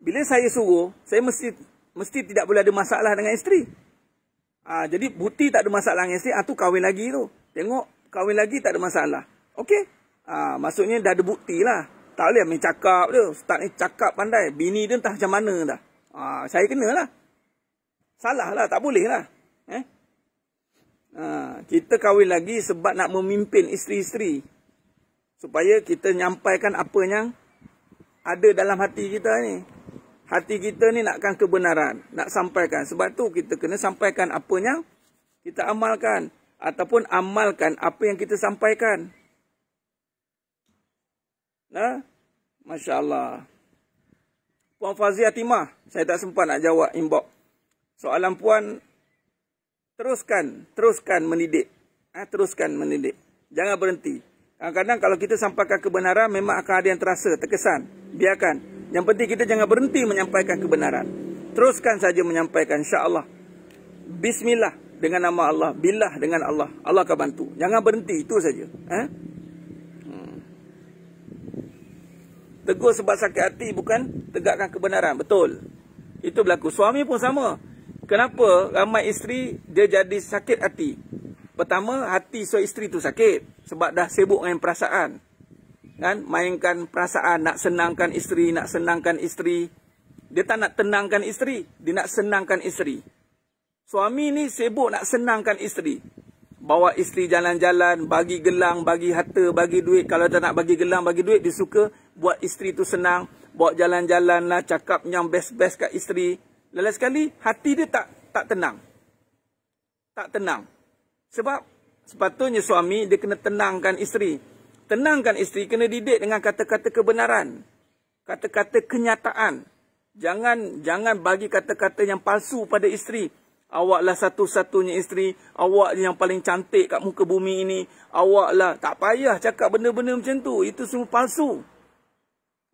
Bila saya suruh, saya mesti mesti tidak boleh ada masalah dengan isteri. Ha, jadi bukti tak ada masalah dengan isteri, ha, tu kahwin lagi tu. Tengok, kahwin lagi tak ada masalah. Okey? Ha, maksudnya dah ada bukti lah. Tak boleh main cakap tu. Ustaz ni cakap pandai. Bini dia entah macam mana dah. Ha, saya kenalah. Salah lah, tak boleh lah. Eh? Ha, kita kahwin lagi sebab nak memimpin isteri-isteri. Supaya kita nyampaikan apa yang ada dalam hati kita ni. Hati kita ni nakkan kebenaran. Nak sampaikan. Sebab tu kita kena sampaikan apa yang kita amalkan. Ataupun amalkan apa yang kita sampaikan. Nah, Masya Allah. Puan Fazia Timah, saya tak sempat nak jawab inbox. Soalan puan, teruskan, teruskan mendidik. Ha, ah, teruskan mendidik. Jangan berhenti. Kadang-kadang kalau kita sampaikan kebenaran, memang akan ada yang terasa, terkesan. Biarkan. Yang penting kita jangan berhenti menyampaikan kebenaran. Teruskan saja menyampaikan, insyaAllah. Bismillah dengan nama Allah. Billah dengan Allah. Allah akan bantu. Jangan berhenti, itu saja. Ha? tegur sebab sakit hati bukan tegakkan kebenaran. Betul. Itu berlaku. Suami pun sama. Kenapa ramai isteri dia jadi sakit hati? Pertama, hati suami isteri tu sakit. Sebab dah sibuk dengan perasaan. Kan? Mainkan perasaan, nak senangkan isteri, nak senangkan isteri. Dia tak nak tenangkan isteri, dia nak senangkan isteri. Suami ni sibuk nak senangkan isteri. Bawa isteri jalan-jalan, bagi gelang, bagi harta, bagi duit. Kalau tak nak bagi gelang, bagi duit, dia suka buat isteri tu senang, buat jalan-jalan lah, cakap yang best-best kat isteri. Lain sekali hati dia tak tak tenang. Tak tenang. Sebab sepatutnya suami dia kena tenangkan isteri. Tenangkan isteri kena didik dengan kata-kata kebenaran. Kata-kata kenyataan. Jangan jangan bagi kata-kata yang palsu pada isteri. Awaklah satu-satunya isteri. Awak yang paling cantik kat muka bumi ini. Awaklah tak payah cakap benda-benda macam tu. Itu semua palsu.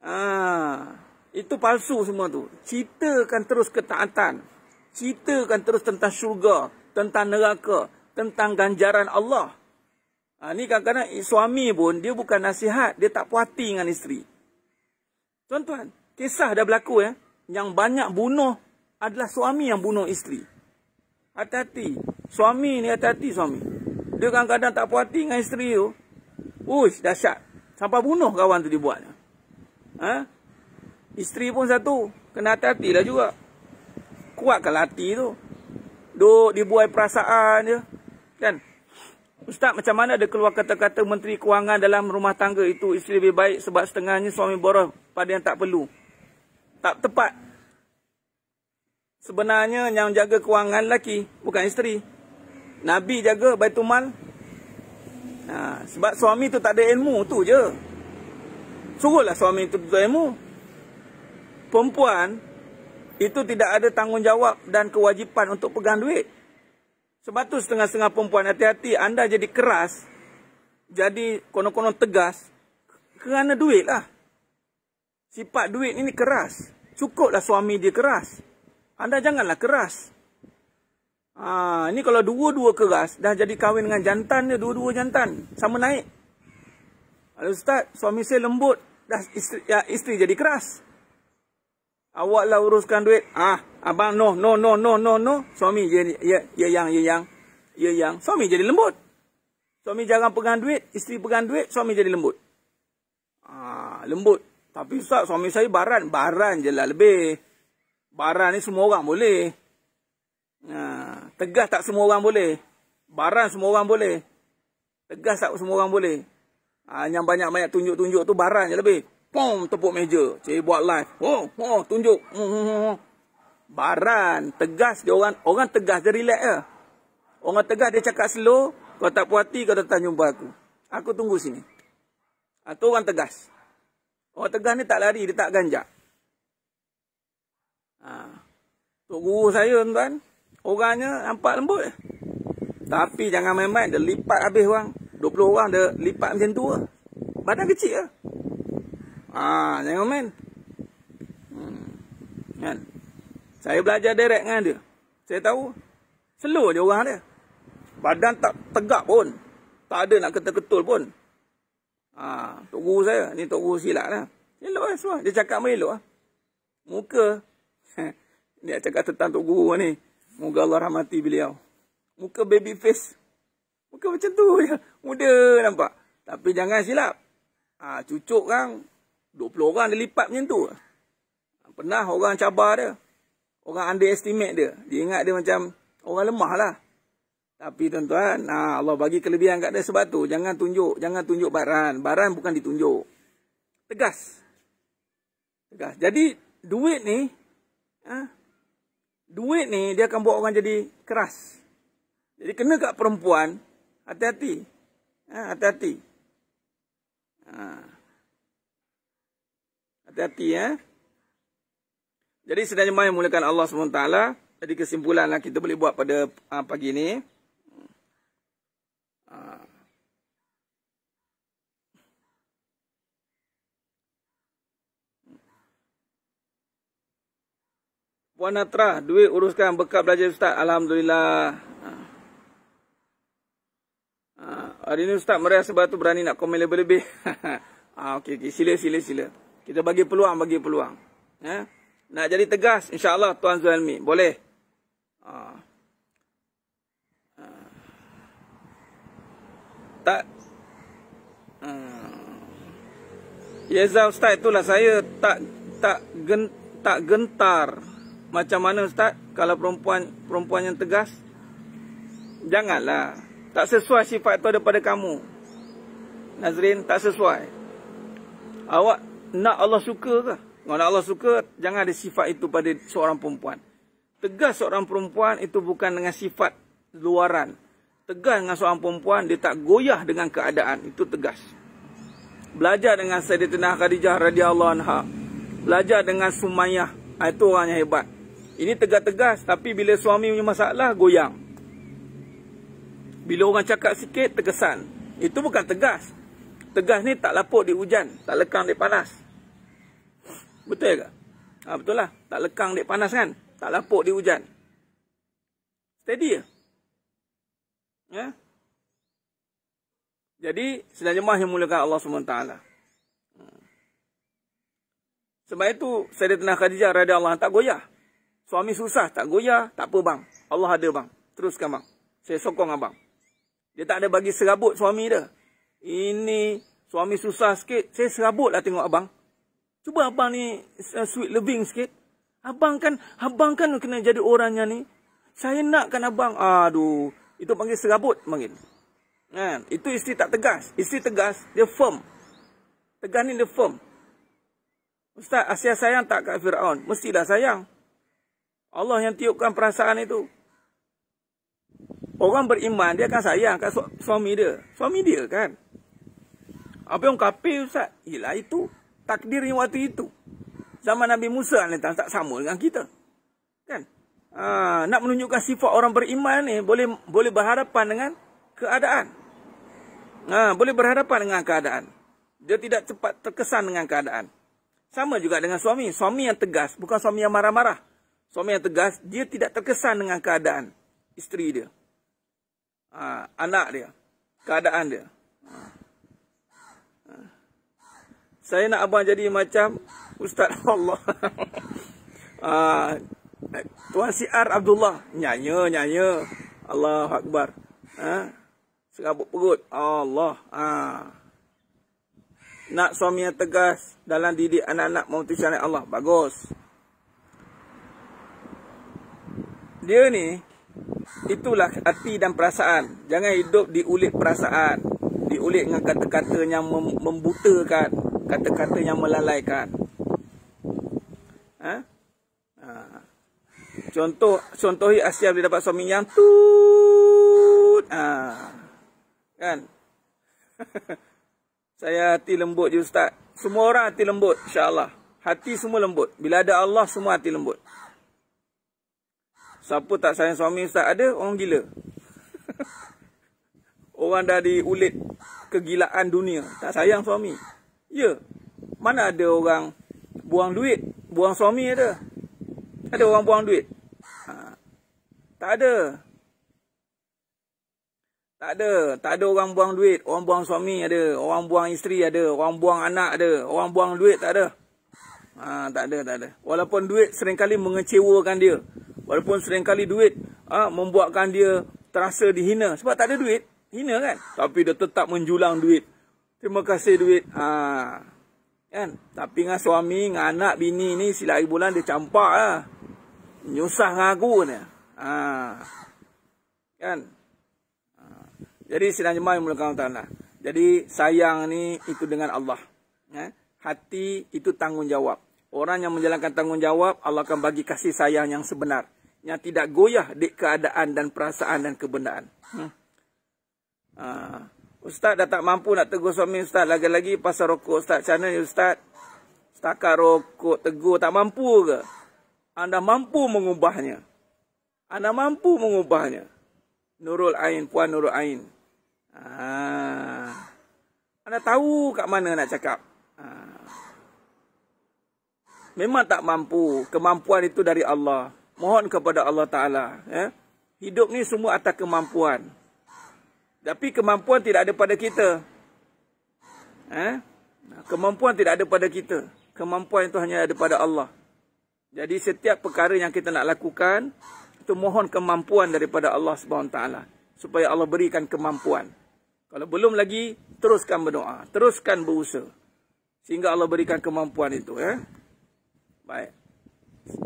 Ha, itu palsu semua tu. Ceritakan terus ketaatan. Ceritakan terus tentang syurga, tentang neraka, tentang ganjaran Allah. Ha, ni kadang-kadang suami pun dia bukan nasihat, dia tak puas hati dengan isteri. Tuan-tuan, kisah dah berlaku ya. Yang banyak bunuh adalah suami yang bunuh isteri. Hati-hati. Suami ni hati-hati suami. Dia kadang-kadang tak puas hati dengan isteri tu. Uish, dahsyat. Sampai bunuh kawan tu dibuatnya. buat ha? Isteri pun satu Kena hati-hati lah juga Kuat Kuatkan hati tu Duk dibuai perasaan je Kan Ustaz macam mana ada keluar kata-kata Menteri kewangan dalam rumah tangga itu Isteri lebih baik sebab setengahnya suami boros Pada yang tak perlu Tak tepat Sebenarnya yang jaga kewangan lelaki Bukan isteri Nabi jaga baitul mal Nah, ha, sebab suami tu tak ada ilmu tu je suruhlah suami itu tutup ilmu. Perempuan itu tidak ada tanggungjawab dan kewajipan untuk pegang duit. Sebab tu setengah-setengah perempuan hati-hati anda jadi keras, jadi konon-konon tegas kerana duit lah. Sifat duit ini keras. Cukuplah suami dia keras. Anda janganlah keras. Ha, ini kalau dua-dua keras, dah jadi kahwin dengan jantan dia, dua-dua jantan. Sama naik. Ustaz, suami saya lembut, dah isteri, ya, isteri jadi keras. awak Awaklah uruskan duit. Ah, abang no no no no no no. Suami ye ye ye yang ye yang. Ye yang. Suami jadi lembut. Suami jangan pegang duit, isteri pegang duit, suami jadi lembut. Ah, lembut. Tapi ustaz, suami saya baran, baran je lah lebih. Baran ni semua orang boleh. Nah, tegas tak semua orang boleh. Baran semua orang boleh. Tegas tak semua orang boleh. Ha, yang banyak-banyak tunjuk-tunjuk tu barang je lebih. Pom, tepuk meja. Cik buat live. Oh, oh, tunjuk. Hmm, hmm, hmm, baran, Tegas dia orang. Orang tegas dia relax je. Orang tegas dia cakap slow. Kau tak puas hati kau datang jumpa aku. Aku tunggu sini. Itu ah, ha, orang tegas. Orang tegas ni tak lari. Dia tak ganjak. Ha. Tok guru saya tuan-tuan. Orangnya nampak lembut. Tapi jangan main-main. Dia lipat habis orang. 20 orang dia lipat macam tu lah. Badan kecil lah. Ah, jangan main. Hmm. Kan? Saya belajar direct dengan dia. Saya tahu. Slow je orang dia. Badan tak tegak pun. Tak ada nak kata ketul pun. Ah, tok guru saya. Ni tok guru silap lah. Elok lah semua. Dia cakap melok lah. Muka. [LAUGHS] dia cakap tentang tok guru ni. Moga Allah rahmati beliau. Muka baby face. Muka macam tu je. Muda nampak. Tapi jangan silap. Ha, cucuk kan 20 orang dia lipat macam tu. Pernah orang cabar dia. Orang underestimate dia. Dia ingat dia macam orang lemah lah. Tapi tuan-tuan, ha, Allah bagi kelebihan kat dia sebab tu. Jangan tunjuk. Jangan tunjuk baran. Baran bukan ditunjuk. Tegas. Tegas. Jadi duit ni, ha, duit ni dia akan buat orang jadi keras. Jadi kena kat perempuan, hati-hati. Ha, hati-hati. Ha. Hati-hati ya. Jadi sedang jemaah yang mulakan Allah SWT. Jadi kesimpulan kesimpulanlah kita boleh buat pada ha, pagi ini. Ha. Puan Natra, duit uruskan bekal belajar Ustaz. Alhamdulillah. Ha. Hari ni ustaz meriah sebab tu berani nak komen lebih-lebih. [LAUGHS] ah ha, okey okey sila sila sila. Kita bagi peluang bagi peluang. Ya. Eh? Nak jadi tegas insya-Allah Tuan Zulmi boleh. Ha. Tak. Ah. ya Yeza ustaz itulah saya tak tak gen, tak gentar. Macam mana ustaz kalau perempuan perempuan yang tegas? Janganlah. Tak sesuai sifat tu daripada kamu. Nazrin, tak sesuai. Awak nak Allah suka ke? Kalau nak Allah suka, jangan ada sifat itu pada seorang perempuan. Tegas seorang perempuan itu bukan dengan sifat luaran. Tegas dengan seorang perempuan, dia tak goyah dengan keadaan. Itu tegas. Belajar dengan Sayyidatina Khadijah radhiyallahu anha. Belajar dengan Sumayyah. Ah, itu orang hebat. Ini tegak-tegas tapi bila suami punya masalah goyang. Bila orang cakap sikit, terkesan. Itu bukan tegas. Tegas ni tak laput di hujan. Tak lekang di panas. Betul ke? Ha, betul lah. Tak lekang di panas kan? Tak laput di hujan. Tadi ya? Ya? Jadi, sedang jemaah yang mulakan Allah SWT. Sebab itu, Sayyidatina Khadijah Allah tak goyah. Suami susah, tak goyah, tak apa bang. Allah ada bang. Teruskan bang. Saya sokong abang. Dia tak ada bagi serabut suami dia. Ini suami susah sikit. Saya serabutlah tengok abang. Cuba abang ni uh, sweet living sikit. Abang kan, abang kan kena jadi orangnya ni. Saya nakkan abang. Aduh. Itu panggil serabut mungkin. Kan? Itu isteri tak tegas. Isteri tegas, dia firm. Tegas ni dia firm. Ustaz, Asia sayang tak kat Fir'aun? Mestilah sayang. Allah yang tiupkan perasaan itu. Orang beriman dia akan sayang kat su- suami dia. Suami dia kan. Apa yang kafir Ustaz? ila itu. Takdir yang waktu itu. Zaman Nabi Musa alaihi tak sama dengan kita. Kan? Ha, nak menunjukkan sifat orang beriman ni boleh boleh berhadapan dengan keadaan. Ha, boleh berhadapan dengan keadaan. Dia tidak cepat terkesan dengan keadaan. Sama juga dengan suami. Suami yang tegas, bukan suami yang marah-marah. Suami yang tegas, dia tidak terkesan dengan keadaan isteri dia ha, anak dia, keadaan dia. Ha. Saya nak abang jadi macam Ustaz [LAUGHS] Allah. ha. Tuan Siar Abdullah, nyanyi, nyanyi. Allah Akbar. Ha. Serabut perut. Allah. Ha. Nak suami yang tegas dalam didik anak-anak mahu syariat Allah. Bagus. Dia ni, Itulah hati dan perasaan. Jangan hidup diulit perasaan. Diulit dengan kata-kata yang mem membutakan. Kata-kata yang melalaikan. Ha? Ha. Contoh, contohi Asia bila dapat suami yang tut. Ha. Kan? [LAUGHS] Saya hati lembut je Ustaz. Semua orang hati lembut. InsyaAllah. Hati semua lembut. Bila ada Allah, semua hati lembut. Siapa tak sayang suami ustaz ada orang gila. orang dah diulit kegilaan dunia, tak sayang suami. Ya. Mana ada orang buang duit, buang suami ada. Ada orang buang duit. Ha. Tak ada. Tak ada, tak ada orang buang duit, orang buang suami ada, orang buang isteri ada, orang buang anak ada, orang buang duit tak ada. Ha, tak ada, tak ada. Walaupun duit seringkali mengecewakan dia. Walaupun seringkali duit ha, membuatkan dia terasa dihina. Sebab tak ada duit, hina kan? Tapi dia tetap menjulang duit. Terima kasih duit. Ha, kan? Tapi dengan suami, dengan anak, bini ni sila hari bulan dia campak lah. Nyusah dengan aku ni. Ha, ah, kan? Ha. Jadi sinar jemaah yang mulakan Allah Jadi sayang ni itu dengan Allah. Ha? Hati itu tanggungjawab. Orang yang menjalankan tanggungjawab, Allah akan bagi kasih sayang yang sebenar. Yang tidak goyah di keadaan dan perasaan dan kebenaran. Hmm. Uh, Ustaz dah tak mampu nak tegur suami Ustaz. Lagi-lagi pasal rokok Ustaz. Macam mana Ustaz? Setakat rokok, tegur, tak mampu ke? Anda mampu mengubahnya. Anda mampu mengubahnya. Nurul Ain, Puan Nurul Ain. Ah. Anda tahu kat mana nak cakap memang tak mampu. Kemampuan itu dari Allah. Mohon kepada Allah Ta'ala. Eh? Hidup ni semua atas kemampuan. Tapi kemampuan tidak ada pada kita. Eh? Kemampuan tidak ada pada kita. Kemampuan itu hanya ada pada Allah. Jadi setiap perkara yang kita nak lakukan, itu mohon kemampuan daripada Allah Subhanahu Taala supaya Allah berikan kemampuan. Kalau belum lagi, teruskan berdoa, teruskan berusaha sehingga Allah berikan kemampuan itu. Eh? Baik.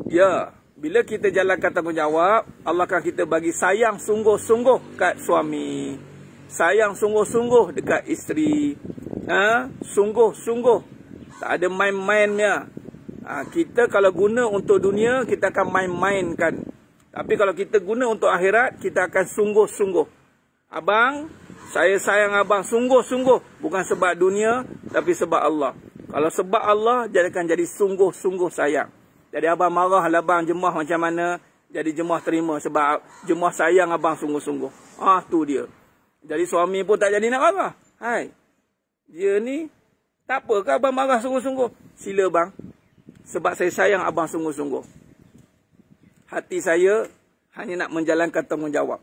Ya, bila kita jalankan tanggungjawab, Allah akan kita bagi sayang sungguh-sungguh kat suami. Sayang sungguh-sungguh dekat isteri. Ha, sungguh-sungguh. Tak ada main-mainnya. Ha, kita kalau guna untuk dunia, kita akan main-mainkan. Tapi kalau kita guna untuk akhirat, kita akan sungguh-sungguh. Abang, saya sayang abang sungguh-sungguh. Bukan sebab dunia, tapi sebab Allah. Kalau sebab Allah, jadikan jadi sungguh-sungguh sayang. Jadi abang marah abang jemah macam mana, jadi jemah terima sebab jemah sayang abang sungguh-sungguh. Ah tu dia. Jadi suami pun tak jadi nak marah. Hai. Dia ni tak apa ke abang marah sungguh-sungguh? Sila bang. Sebab saya sayang abang sungguh-sungguh. Hati saya hanya nak menjalankan tanggungjawab.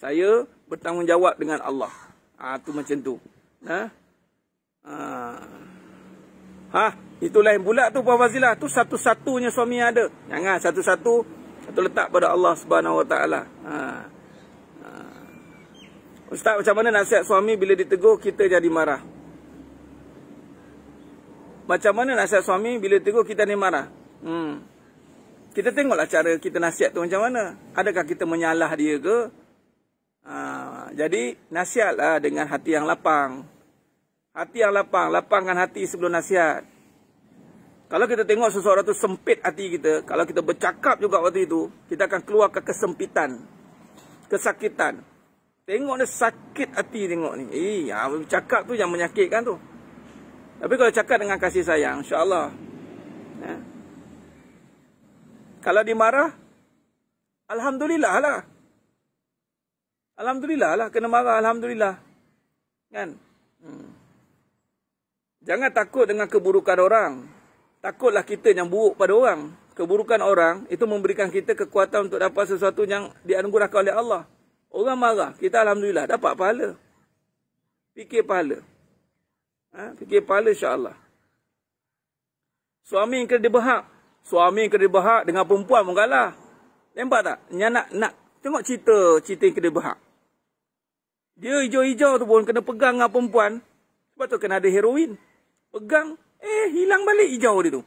Saya bertanggungjawab dengan Allah. Ah ha, tu macam tu. Nah. Ha? ha. Ha, itu lain pula tu puan Fazilah. Tu satu-satunya suami ada. Jangan satu-satu satu letak pada Allah Subhanahu Wa Taala. Ha. ha. Ustaz macam mana nasihat suami bila ditegur kita jadi marah? Macam mana nasihat suami bila ditegur kita ni marah? Hmm. Kita tengoklah cara kita nasihat tu macam mana. Adakah kita menyalah dia ke? Ha, jadi nasihatlah dengan hati yang lapang. Hati yang lapang, lapangkan hati sebelum nasihat. Kalau kita tengok seseorang tu sempit hati kita, kalau kita bercakap juga waktu itu, kita akan keluar ke kesempitan, kesakitan. Tengok ni sakit hati tengok ni. Eh, yang bercakap tu yang menyakitkan tu. Tapi kalau cakap dengan kasih sayang, insyaAllah. Ya. Kalau dimarah, Alhamdulillah lah. Alhamdulillah lah, kena marah Alhamdulillah. Kan? Hmm. Jangan takut dengan keburukan orang. Takutlah kita yang buruk pada orang. Keburukan orang itu memberikan kita kekuatan untuk dapat sesuatu yang dianugerahkan oleh Allah. Orang marah, kita Alhamdulillah dapat pahala. Fikir pahala. Ha? Fikir pahala insyaAllah. Suami yang kena dibahak. Suami yang kena dibahak dengan perempuan pun kalah. Nampak tak? Yang nak, nak. Tengok cerita, cerita yang kena dibahak. Dia hijau-hijau tu pun kena pegang dengan perempuan. Sebab tu kena ada heroin. Pegang. Eh, hilang balik hijau dia tu.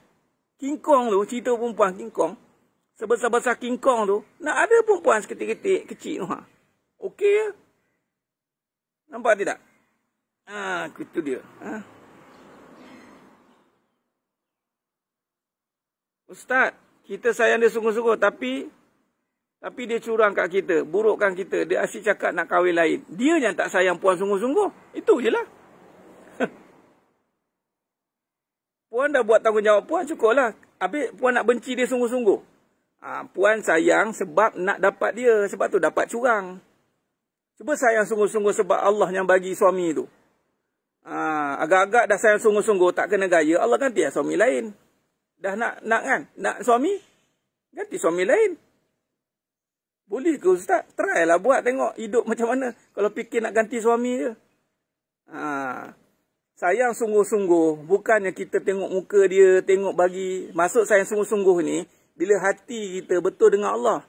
King Kong tu, cerita perempuan King Kong. Sebesar-besar King Kong tu. Nak ada perempuan seketik-ketik kecil tu. Ha. Okey ya? Nampak tidak? Haa, itu dia. Ha. Ustaz, kita sayang dia sungguh-sungguh. Tapi, tapi dia curang kat kita. Burukkan kita. Dia asyik cakap nak kahwin lain. Dia yang tak sayang puan sungguh-sungguh. Itu je lah. Puan dah buat tanggungjawab puan cukup lah. Habis puan nak benci dia sungguh-sungguh. Ha, puan sayang sebab nak dapat dia. Sebab tu dapat curang. Cuba sayang sungguh-sungguh sebab Allah yang bagi suami tu. Ha, agak-agak dah sayang sungguh-sungguh tak kena gaya. Allah ganti lah suami lain. Dah nak, nak kan? Nak suami? Ganti suami lain. Boleh ke Ustaz? Try lah buat tengok hidup macam mana. Kalau fikir nak ganti suami je. Haa sayang sungguh-sungguh bukannya kita tengok muka dia tengok bagi maksud sayang sungguh-sungguh ni bila hati kita betul dengan Allah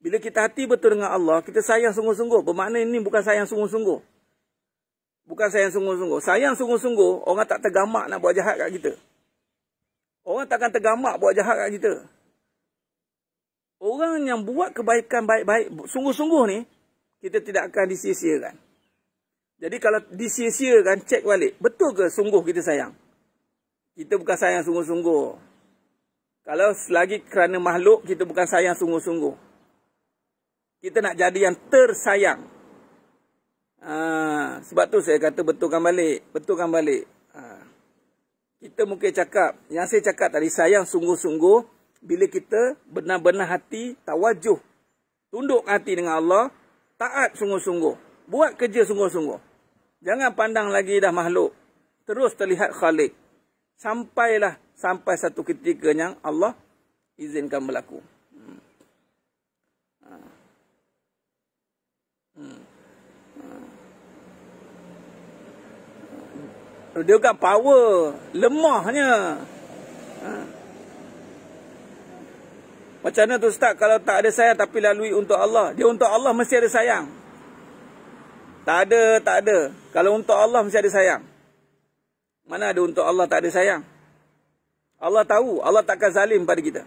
bila kita hati betul dengan Allah kita sayang sungguh-sungguh bermakna ini bukan sayang sungguh-sungguh bukan sayang sungguh-sungguh sayang sungguh-sungguh orang tak tergamak nak buat jahat kat kita orang takkan tergamak buat jahat kat kita orang yang buat kebaikan baik-baik sungguh-sungguh ni kita tidak akan disia-siakan. Jadi kalau disia-siakan, cek balik. Betul ke sungguh kita sayang? Kita bukan sayang sungguh-sungguh. Kalau selagi kerana makhluk, kita bukan sayang sungguh-sungguh. Kita nak jadi yang tersayang. Ha, sebab tu saya kata betulkan balik. Betulkan balik. Ha, kita mungkin cakap, yang saya cakap tadi, sayang sungguh-sungguh. Bila kita benar-benar hati, tawajuh. Tunduk hati dengan Allah. Taat sungguh-sungguh. Buat kerja sungguh-sungguh. Jangan pandang lagi dah makhluk. Terus terlihat khalik. Sampailah sampai satu ketika yang Allah izinkan berlaku. Hmm. Hmm. hmm. Dia kan power. Lemahnya. Ha. Macam mana tu Ustaz kalau tak ada sayang tapi lalui untuk Allah. Dia untuk Allah mesti ada sayang. Tak ada, tak ada. Kalau untuk Allah mesti ada sayang. Mana ada untuk Allah tak ada sayang? Allah tahu, Allah takkan zalim pada kita.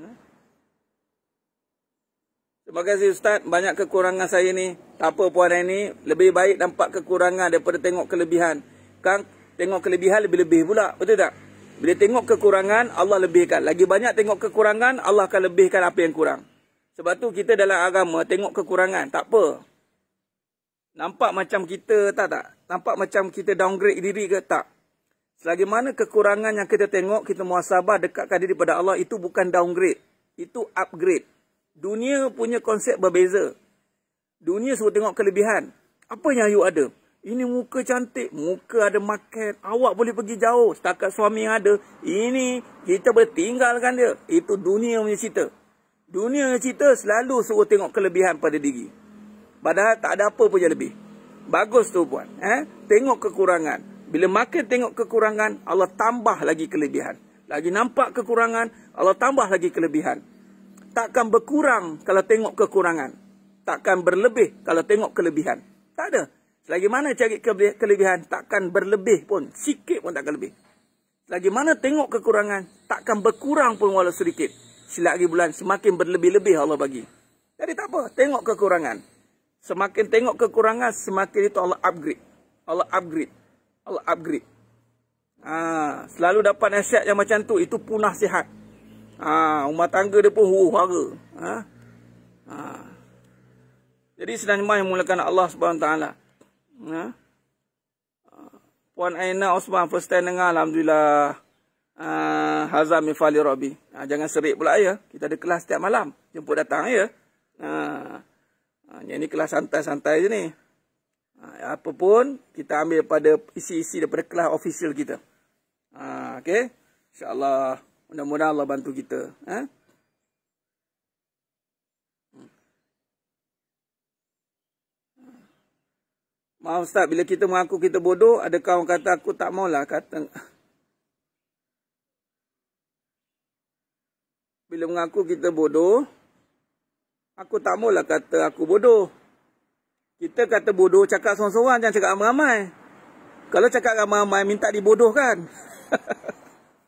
Hmm? Terima kasih Ustaz, banyak kekurangan saya ni. Tak apa puan ini, lebih baik nampak kekurangan daripada tengok kelebihan. Kang, tengok kelebihan lebih-lebih pula, betul tak? Bila tengok kekurangan, Allah lebihkan. Lagi banyak tengok kekurangan, Allah akan lebihkan apa yang kurang. Sebab tu kita dalam agama tengok kekurangan, tak apa. Nampak macam kita tak tak? Nampak macam kita downgrade diri ke tak? Selagi mana kekurangan yang kita tengok, kita muasabah dekatkan diri pada Allah, itu bukan downgrade. Itu upgrade. Dunia punya konsep berbeza. Dunia suruh tengok kelebihan. Apa yang awak ada? Ini muka cantik, muka ada market, awak boleh pergi jauh, setakat suami yang ada. Ini kita boleh tinggalkan dia. Itu dunia punya cerita. Dunia punya cerita selalu suruh tengok kelebihan pada diri. Padahal tak ada apa pun yang lebih. Bagus tu buat. Eh? Tengok kekurangan. Bila makin tengok kekurangan, Allah tambah lagi kelebihan. Lagi nampak kekurangan, Allah tambah lagi kelebihan. Takkan berkurang kalau tengok kekurangan. Takkan berlebih kalau tengok kelebihan. Tak ada. Selagi mana cari kelebihan, takkan berlebih pun. Sikit pun takkan lebih. Selagi mana tengok kekurangan, takkan berkurang pun walau sedikit. Selagi bulan semakin berlebih-lebih Allah bagi. Jadi tak apa, tengok kekurangan. Semakin tengok kekurangan, semakin itu Allah upgrade. Allah upgrade. Allah upgrade. Ha, selalu dapat nasihat yang macam tu, itu punah sihat. Ha, rumah tangga dia pun huru hara. Ha? Ha. Jadi senang yang mulakan Allah SWT. Ha? Puan Aina Osman, first time dengar, Alhamdulillah. Uh, ha, Hazam Mifali Rabi. Uh, ha, jangan serik pula ya. Kita ada kelas setiap malam. Jemput datang ya. Uh, Ha, yang ni kelas santai-santai je ni. Ha, kita ambil pada isi-isi daripada kelas official kita. Ha, okay? InsyaAllah, mudah-mudahan Allah bantu kita. Ha? Hmm. Maaf Ustaz, bila kita mengaku kita bodoh, ada kawan kata aku tak maulah kata... Bila mengaku kita bodoh, Aku tak maulah kata aku bodoh. Kita kata bodoh cakap sorang-sorang jangan cakap ramai-ramai. Kalau cakap ramai-ramai minta dibodohkan.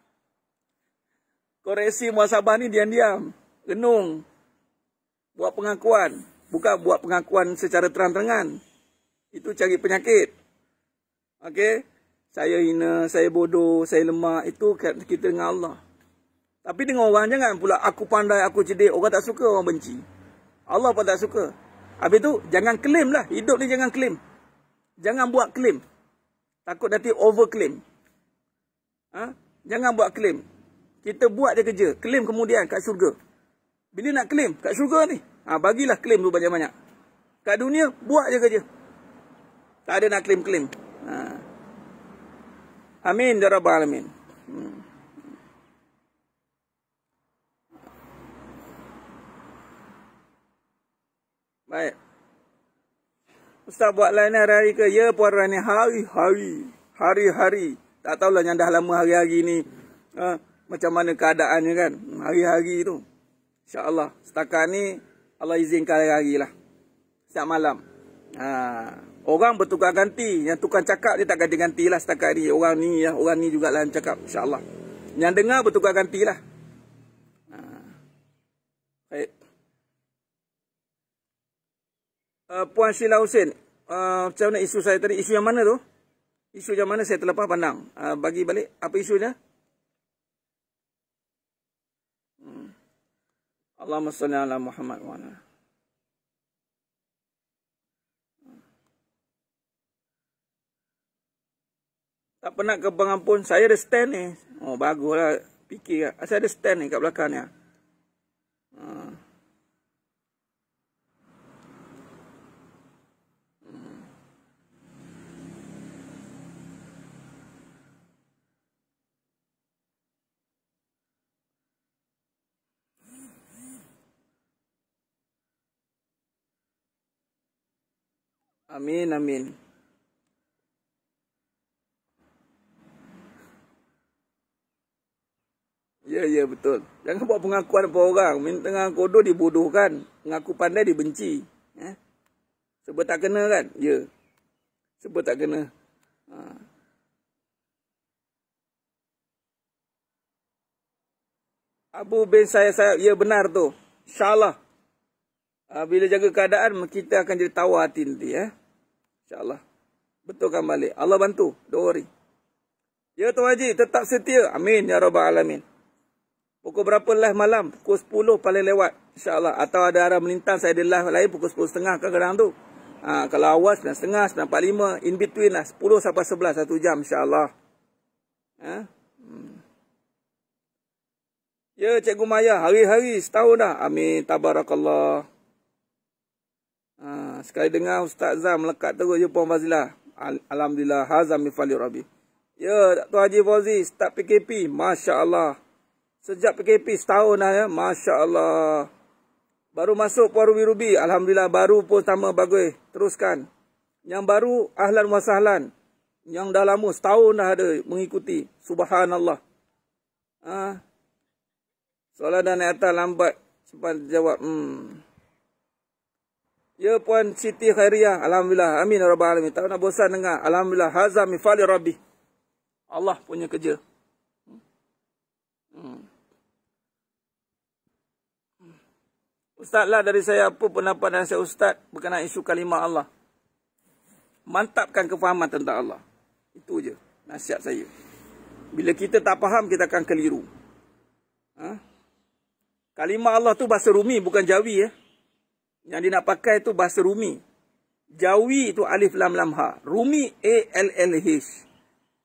[LAUGHS] Koreksi muasabah ni diam-diam. Renung. Buat pengakuan. Bukan buat pengakuan secara terang-terangan. Itu cari penyakit. Okey. Saya hina, saya bodoh, saya lemah Itu kita dengan Allah. Tapi dengan orang jangan pula aku pandai, aku cedek. Orang tak suka, orang benci. Allah pun tak suka. Habis tu, jangan claim lah. Hidup ni jangan claim. Jangan buat claim. Takut nanti over claim. Ha? Jangan buat claim. Kita buat je kerja. Claim kemudian kat syurga. Bila nak claim kat syurga ni? Ha, bagilah claim tu banyak-banyak. Kat dunia, buat je kerja. Tak ada nak claim-claim. Ha. Amin. Ya Rabbal Hmm. Baik. Ustaz buat lain hari-hari ke? Ya, puan Rani. Hari-hari. Hari-hari. Tak tahulah yang dah lama hari-hari ni. Ha, macam mana keadaannya kan? Hari-hari tu. InsyaAllah. Setakat ni, Allah izinkan hari-hari lah. Setiap malam. Ha. Orang bertukar ganti. Yang tukar cakap dia tak ganti-ganti lah setakat ni. Orang ni, ya. orang ni juga lah yang cakap. InsyaAllah. Yang dengar bertukar ganti lah. Ha. Baik. Eh, Puan Sheila Hussein, uh, macam mana isu saya tadi? Isu yang mana tu? Isu yang mana saya terlepas pandang? Eh, bagi balik, apa isunya? Hmm. Allahumma salli ala Muhammad wa ala. Tak pernah ke pengampun. Saya ada stand ni. Oh, baguslah. Fikir. Lah. Saya ada stand ni kat belakang ni. Haa. Lah. Hmm. Amin, amin. Ya, ya, betul. Jangan buat pengakuan kepada orang. Minta dengan kodoh, dibodohkan. Mengaku pandai, dibenci. Ya? Sebab tak kena kan? Ya. Sebab tak kena. Ha. Abu bin saya saya ya benar tu. InsyaAllah. Ha, bila jaga keadaan, kita akan jadi tawa hati nanti. Ya. InsyaAllah. Betulkan balik. Allah bantu. Don't worry. Ya Tuan Haji, tetap setia. Amin. Ya Rabbal Alamin. Pukul berapa lah malam? Pukul 10 paling lewat. InsyaAllah. Atau ada arah melintang, saya ada live lain pukul 10.30 ke kadang tu. Ha, kalau awal 9.30, 9.45. In between lah. 10 sampai 11. Satu jam insyaAllah. Ha? Hmm. Ya Cikgu Maya, hari-hari setahun dah. Amin. Tabarakallah sekali dengar Ustaz Zam melekat terus je Puan Fazilah. Alhamdulillah. Hazam mifalir Rabi. Ya, Dr. Haji Fauzi, start PKP. Masya Allah. Sejak PKP setahun dah ya. Masya Allah. Baru masuk Puan Rubi Rubi. Alhamdulillah, baru pun sama bagus. Teruskan. Yang baru, Ahlan Wasahlan. Yang dah lama, setahun dah ada mengikuti. Subhanallah. Ha? Soalan dan ayatah lambat. Cepat jawab. Hmm. Ya Puan Siti Khairiyah. Alhamdulillah. Amin. Ya Rabbah Alamin. Tak nak bosan dengar. Alhamdulillah. Hazam mifali Rabbi. Allah punya kerja. Hmm. hmm. Ustaz lah dari saya apa pendapat dan saya Ustaz berkenaan isu kalimah Allah. Mantapkan kefahaman tentang Allah. Itu je nasihat saya. Bila kita tak faham, kita akan keliru. Ha? Kalimah Allah tu bahasa rumi, bukan jawi. Eh? Yang dia nak pakai tu bahasa Rumi. Jawi tu alif lam lam ha. Rumi A-L-L-H.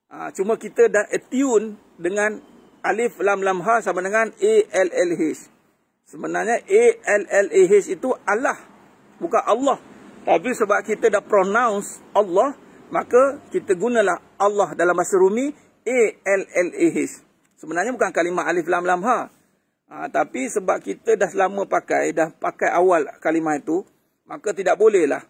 Ha, cuma kita dah attune dengan alif lam lam ha sama dengan A-L-L-H. Sebenarnya A-L-L-A-H itu Allah. Bukan Allah. Tapi sebab kita dah pronounce Allah, maka kita gunalah Allah dalam bahasa Rumi A-L-L-A-H. Sebenarnya bukan kalimah alif lam lam ha. Ha, tapi sebab kita dah lama pakai, dah pakai awal kalimah itu, maka tidak bolehlah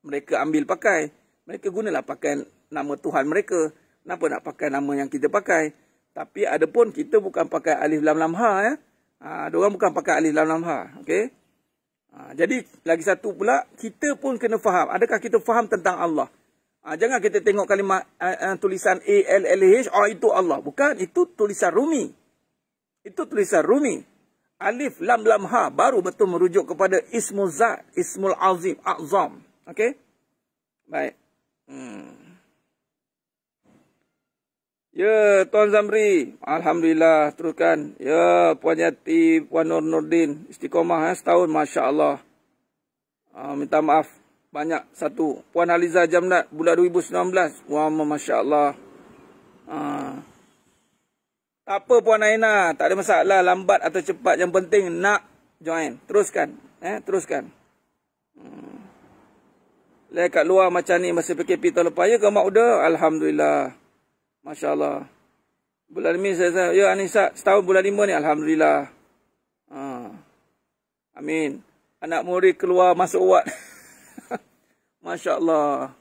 mereka ambil pakai. Mereka gunalah pakai nama Tuhan mereka. Kenapa nak pakai nama yang kita pakai? Tapi ada pun kita bukan pakai alif lam lam ha. Ya? ha Diorang bukan pakai alif lam lam ha. Okay? ha. Jadi lagi satu pula, kita pun kena faham. Adakah kita faham tentang Allah? Ha, jangan kita tengok kalimah uh, uh, tulisan A-L-L-H, oh itu Allah. Bukan, itu tulisan rumi. Itu tulisan Rumi. Alif lam lam ha baru betul merujuk kepada ismul zat, ismul azim, azam. Okey? Baik. Hmm. Ya, Tuan Zamri. Alhamdulillah. Teruskan. Ya, Puan Yati, Puan Nur Nurdin. Istiqomah eh, setahun. Masya Allah. Uh, ah, minta maaf. Banyak satu. Puan Aliza Jamnat. Bulan 2019. Wah, Masya Allah. Uh. Ah apa Puan Aina, tak ada masalah lambat atau cepat yang penting nak join. Teruskan, eh, teruskan. Hmm. Lek kat luar macam ni masa PKP tahun lepas ya ke mak Alhamdulillah. Masya-Allah. Bulan ni saya, saya ya Anisa setahun bulan lima ni alhamdulillah. Ha. Amin. Anak murid keluar masuk wad. [LAUGHS] Masya-Allah.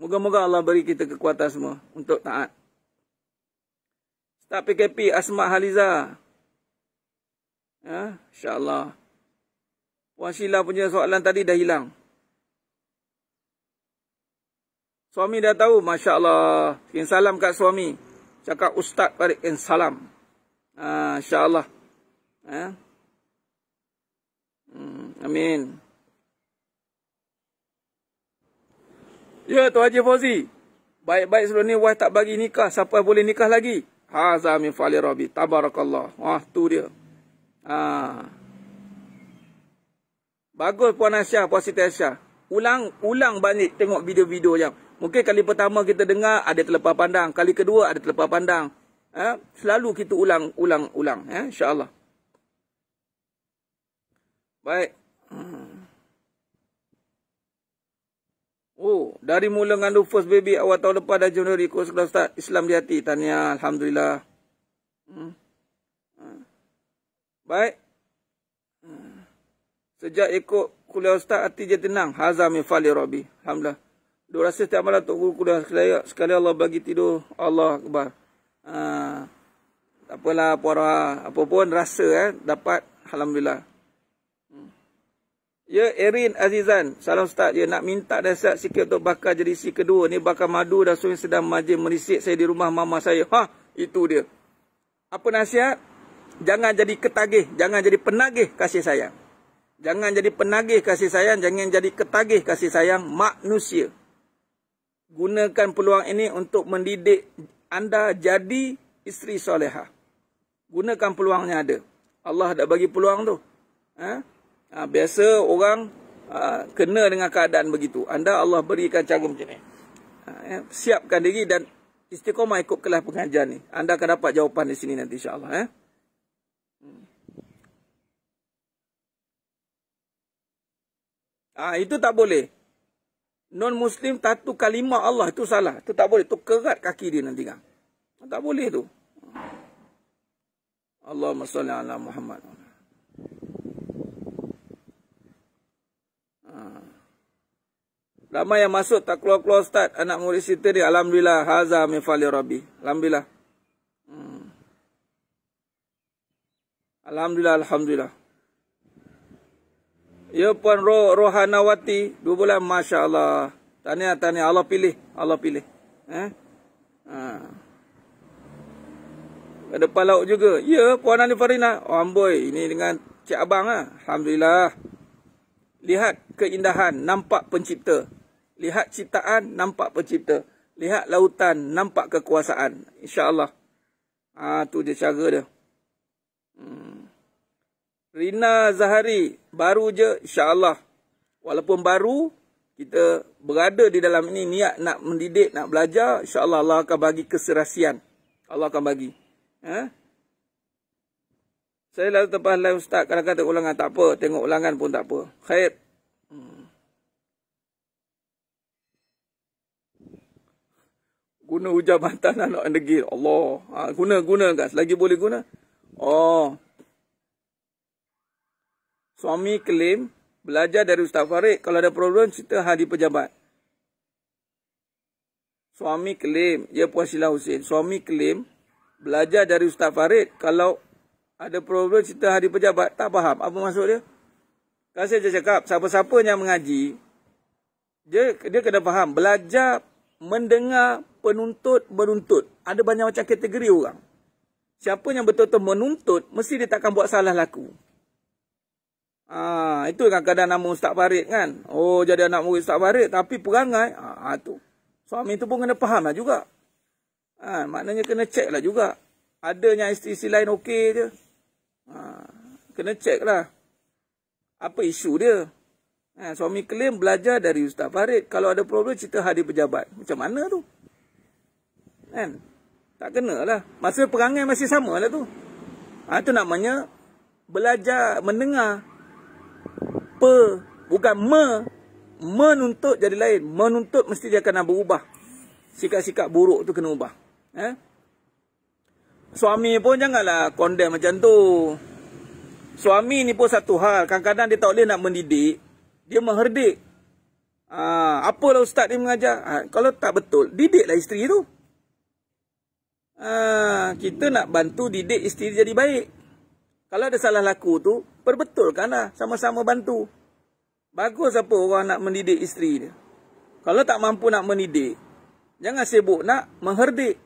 Moga-moga Allah beri kita kekuatan semua untuk taat. Tak PKP Asma Haliza. Ya, insyaAllah. Puan Sheila punya soalan tadi dah hilang. Suami dah tahu, Masya Allah. Sekian salam kat suami. Cakap ustaz balik in salam. Ha, InsyaAllah. Ha? Hmm, amin. Ya, Tuan Haji Fauzi. Baik-baik sebelum ni, wah tak bagi nikah. Siapa boleh nikah lagi? Haza min fali rabbi. Tabarakallah. Wah, tu dia. Ha. Bagus Puan Aisyah, Puan Siti Aisyah. Ulang, ulang balik tengok video-video yang. Mungkin kali pertama kita dengar ada terlepas pandang. Kali kedua ada terlepas pandang. Ha? Selalu kita ulang, ulang, ulang. Ha? InsyaAllah. Baik. Hmm. Oh, dari mula mengandung first baby awal tahun lepas dah Januari ikut sekolah Ustaz Islam di hati. Tanya, Alhamdulillah. Hmm. hmm. Baik. Hmm. Sejak ikut kuliah Ustaz, hati dia tenang. Hazam min fali rabbi. Alhamdulillah. Dua rasa setiap malam Tok Guru kuliah sekali, sekali Allah bagi tidur. Allah akbar. Ha. Ah. Tak apalah, puara. Apa pun rasa eh, dapat. Alhamdulillah. Ya, Erin Azizan. Salam Ustaz. Ya, nak minta nasihat sikit untuk bakar jadi si kedua. Ni bakar madu dah suami sedang majlis merisik saya di rumah mama saya. Ha, itu dia. Apa nasihat? Jangan jadi ketagih. Jangan jadi penagih kasih sayang. Jangan jadi penagih kasih sayang. Jangan jadi ketagih kasih sayang manusia. Gunakan peluang ini untuk mendidik anda jadi isteri soleha. Gunakan peluangnya ada. Allah dah bagi peluang tu. Ha? Ha, biasa orang ha, kena dengan keadaan begitu. Anda Allah berikan cara macam ni. Ha, ya, siapkan diri dan istiqomah ikut kelas pengajian ni. Anda akan dapat jawapan di sini nanti insyaAllah. Ya. Hmm. Ha, itu tak boleh. Non-Muslim tatu kalimah Allah itu salah. Itu tak boleh. Itu kerat kaki dia nanti. Kan? Tak boleh tu. Allahumma salli ala Muhammad. Ah. lama yang masuk tak keluar-keluar start Anak murid cerita ni. Alhamdulillah. Hazar min fali rabbi. Alhamdulillah. Hmm. Alhamdulillah. Alhamdulillah. Ya Puan Roh, Rohanawati. Dua bulan. Masya Allah. tanya tahniah. Allah pilih. Allah pilih. Eh? Ha. Ada palauk juga. Ya Puan Ani Farina. Oh, amboi. Ini dengan Cik Abang. Ha? Alhamdulillah. Lihat keindahan, nampak pencipta. Lihat ciptaan, nampak pencipta. Lihat lautan, nampak kekuasaan. InsyaAllah. Itu ha, dia cara dia. Hmm. Rina Zahari, baru je insyaAllah. Walaupun baru, kita berada di dalam ini niat nak mendidik, nak belajar. InsyaAllah Allah akan bagi keserasian. Allah akan bagi. Eh? Saya lalu tempah lain ustaz kadang kata ulangan tak apa, tengok ulangan pun tak apa. Khair. Hmm. Guna hujah bantah [LAUGHS] nak nak degil. Allah. Ha, guna, guna kan. Selagi boleh guna. Oh. Suami klaim belajar dari Ustaz Farid. Kalau ada problem, cerita hadir pejabat. Suami klaim. Ya Puan Sila Hussein. Suami klaim belajar dari Ustaz Farid. Kalau ada problem cerita hari pejabat, tak faham apa maksud dia. Kalau saya cakap, siapa-siapa yang mengaji, dia, dia kena faham, belajar mendengar penuntut menuntut. Ada banyak macam kategori orang. Siapa yang betul-betul menuntut, mesti dia takkan buat salah laku. Ah, ha, itu kadang-kadang nama Ustaz Farid kan. Oh, jadi anak murid Ustaz Farid tapi perangai. Ah, ha, tu. Suami tu pun kena faham lah juga. ha, maknanya kena cek lah juga. Adanya isteri-isteri lain okey je. Ha, kena check lah. Apa isu dia? Ha, suami claim belajar dari Ustaz Farid. Kalau ada problem, cerita hadir pejabat. Macam mana tu? Kan? Tak kena lah. Masa perangai masih sama lah tu. Itu ha, namanya belajar mendengar pe, bukan me, menuntut jadi lain. Menuntut mesti dia kena berubah. Sikap-sikap buruk tu kena ubah. Ha? suami pun janganlah condemn macam tu. Suami ni pun satu hal. Kadang-kadang dia tak boleh nak mendidik. Dia mengherdik. Ha, apalah ustaz dia mengajar. Ha, kalau tak betul, didiklah isteri tu. Ha, kita nak bantu didik isteri jadi baik. Kalau ada salah laku tu, perbetulkanlah. Sama-sama bantu. Bagus apa orang nak mendidik isteri dia. Kalau tak mampu nak mendidik, jangan sibuk nak mengherdik.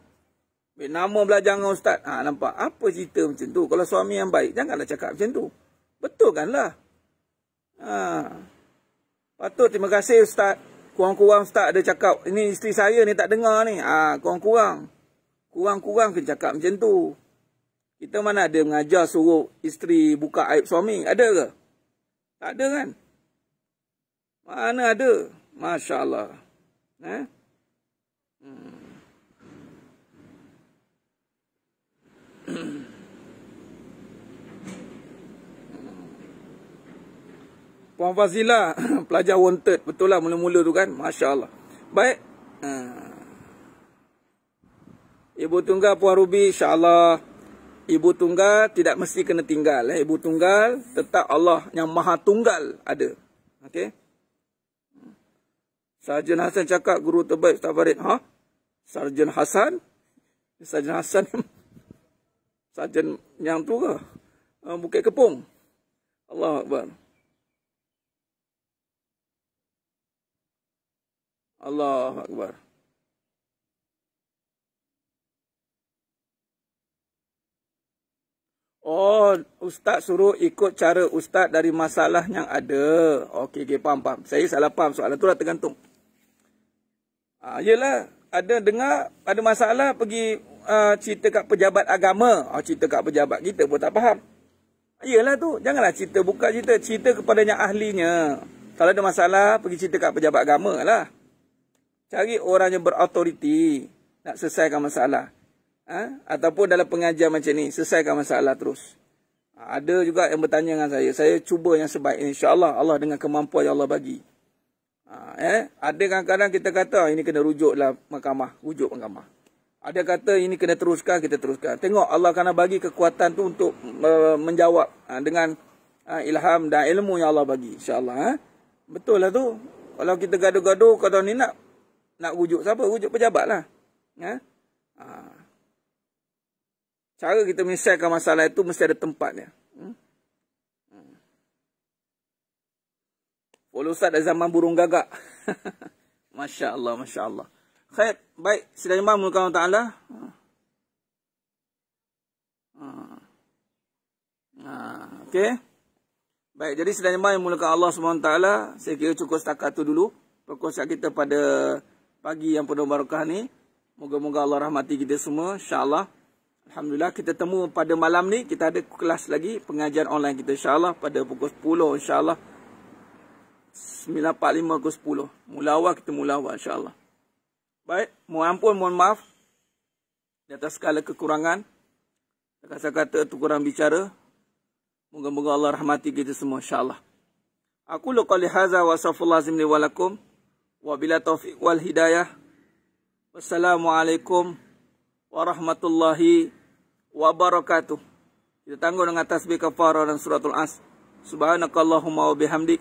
Nama belajar dengan ustaz. Ha, nampak? Apa cerita macam tu? Kalau suami yang baik, janganlah cakap macam tu. Betul kan lah. Ha. Patut terima kasih ustaz. Kurang-kurang ustaz ada cakap. Ini isteri saya ni tak dengar ni. Ha, kurang-kurang. Kurang-kurang kena cakap macam tu. Kita mana ada mengajar suruh isteri buka aib suami? Ada ke? Tak ada kan? Mana ada? Masya Allah. Eh? Hmm. Hmm. Puan Fazila [CLEARS THROAT] pelajar wanted betul lah mula-mula tu kan masya-Allah. Baik. Hmm. Ibu tunggal Puan ruby insya-Allah ibu tunggal tidak mesti kena tinggal eh. Ibu tunggal tetap Allah yang Maha Tunggal ada. Okey. Sarjan Hasan cakap guru terbaik Ustaz Farid. Ha? Sarjan Hasan? Sarjan Hasan [LAUGHS] sarjan yang tu ke? Uh, Bukit Kepung. Allah Akbar. Allah Akbar. Oh, Ustaz suruh ikut cara Ustaz dari masalah yang ada. Okey, okay, faham, faham. Saya salah faham. Soalan tu dah tergantung. Ah, yelah, ada dengar, ada masalah, pergi uh, cerita kat pejabat agama. Oh, cerita kat pejabat kita pun tak faham. Yelah tu. Janganlah cerita. Buka cerita. Cerita kepada yang ahlinya. Kalau ada masalah, pergi cerita kat pejabat agama lah. Cari orang yang berautoriti. Nak selesaikan masalah. Ha? Ataupun dalam pengajian macam ni. Selesaikan masalah terus. Ha, ada juga yang bertanya dengan saya. Saya cuba yang sebaik. InsyaAllah Allah dengan kemampuan yang Allah bagi. Ha, eh? Ada kadang-kadang kita kata ah, ini kena rujuklah mahkamah. Rujuk mahkamah. Ada kata ini kena teruskan, kita teruskan. Tengok Allah kena bagi kekuatan tu untuk uh, menjawab uh, dengan uh, ilham dan ilmu yang Allah bagi. InsyaAllah. Uh. Betul lah tu. Kalau kita gaduh-gaduh, kata ni nak nak wujud siapa? Wujud pejabat lah. Uh. Cara kita menyelesaikan masalah itu mesti ada tempatnya. Hmm? Walau hmm? hmm. Ustaz dah zaman burung gagak. [LAUGHS] Masya Allah, Masya Allah. Khair. Baik, sidang imam muka Allah Ta'ala. Okay. Baik, jadi sidang imam yang mulakan Allah Taala. saya kira cukup setakat itu dulu. Perkosaan kita pada pagi yang penuh barakah ni. Moga-moga Allah rahmati kita semua, insyaAllah. Alhamdulillah, kita temu pada malam ni, kita ada kelas lagi, pengajian online kita insyaAllah pada pukul 10, insyaAllah. 9.45 pukul 10. Mula awal kita mula awal, insyaAllah. Baik, mohon ampun, mohon maaf. Di atas segala kekurangan. Saya kata tu kurang bicara. Moga-moga Allah rahmati kita semua insya-Allah. Aku lu qali hadza wa safu lazim li walakum wa bila taufiq wal hidayah. Wassalamualaikum warahmatullahi wabarakatuh. Kita tangguh dengan tasbih kafarah dan suratul as. Subhanakallahumma wa bihamdik.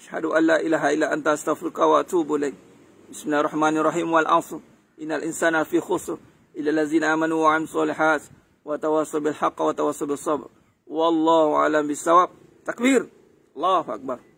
Ashadu an la ilaha ila anta astaghfirullah wa atubu lagi. Bismillahirrahmanirrahim wal asr innal insana fi khusr illa allazina amanu wa amilus solihat wa tawassaw bil haqqi wa tawassaw bis sabr wallahu alam bis sawab takbir Allahu akbar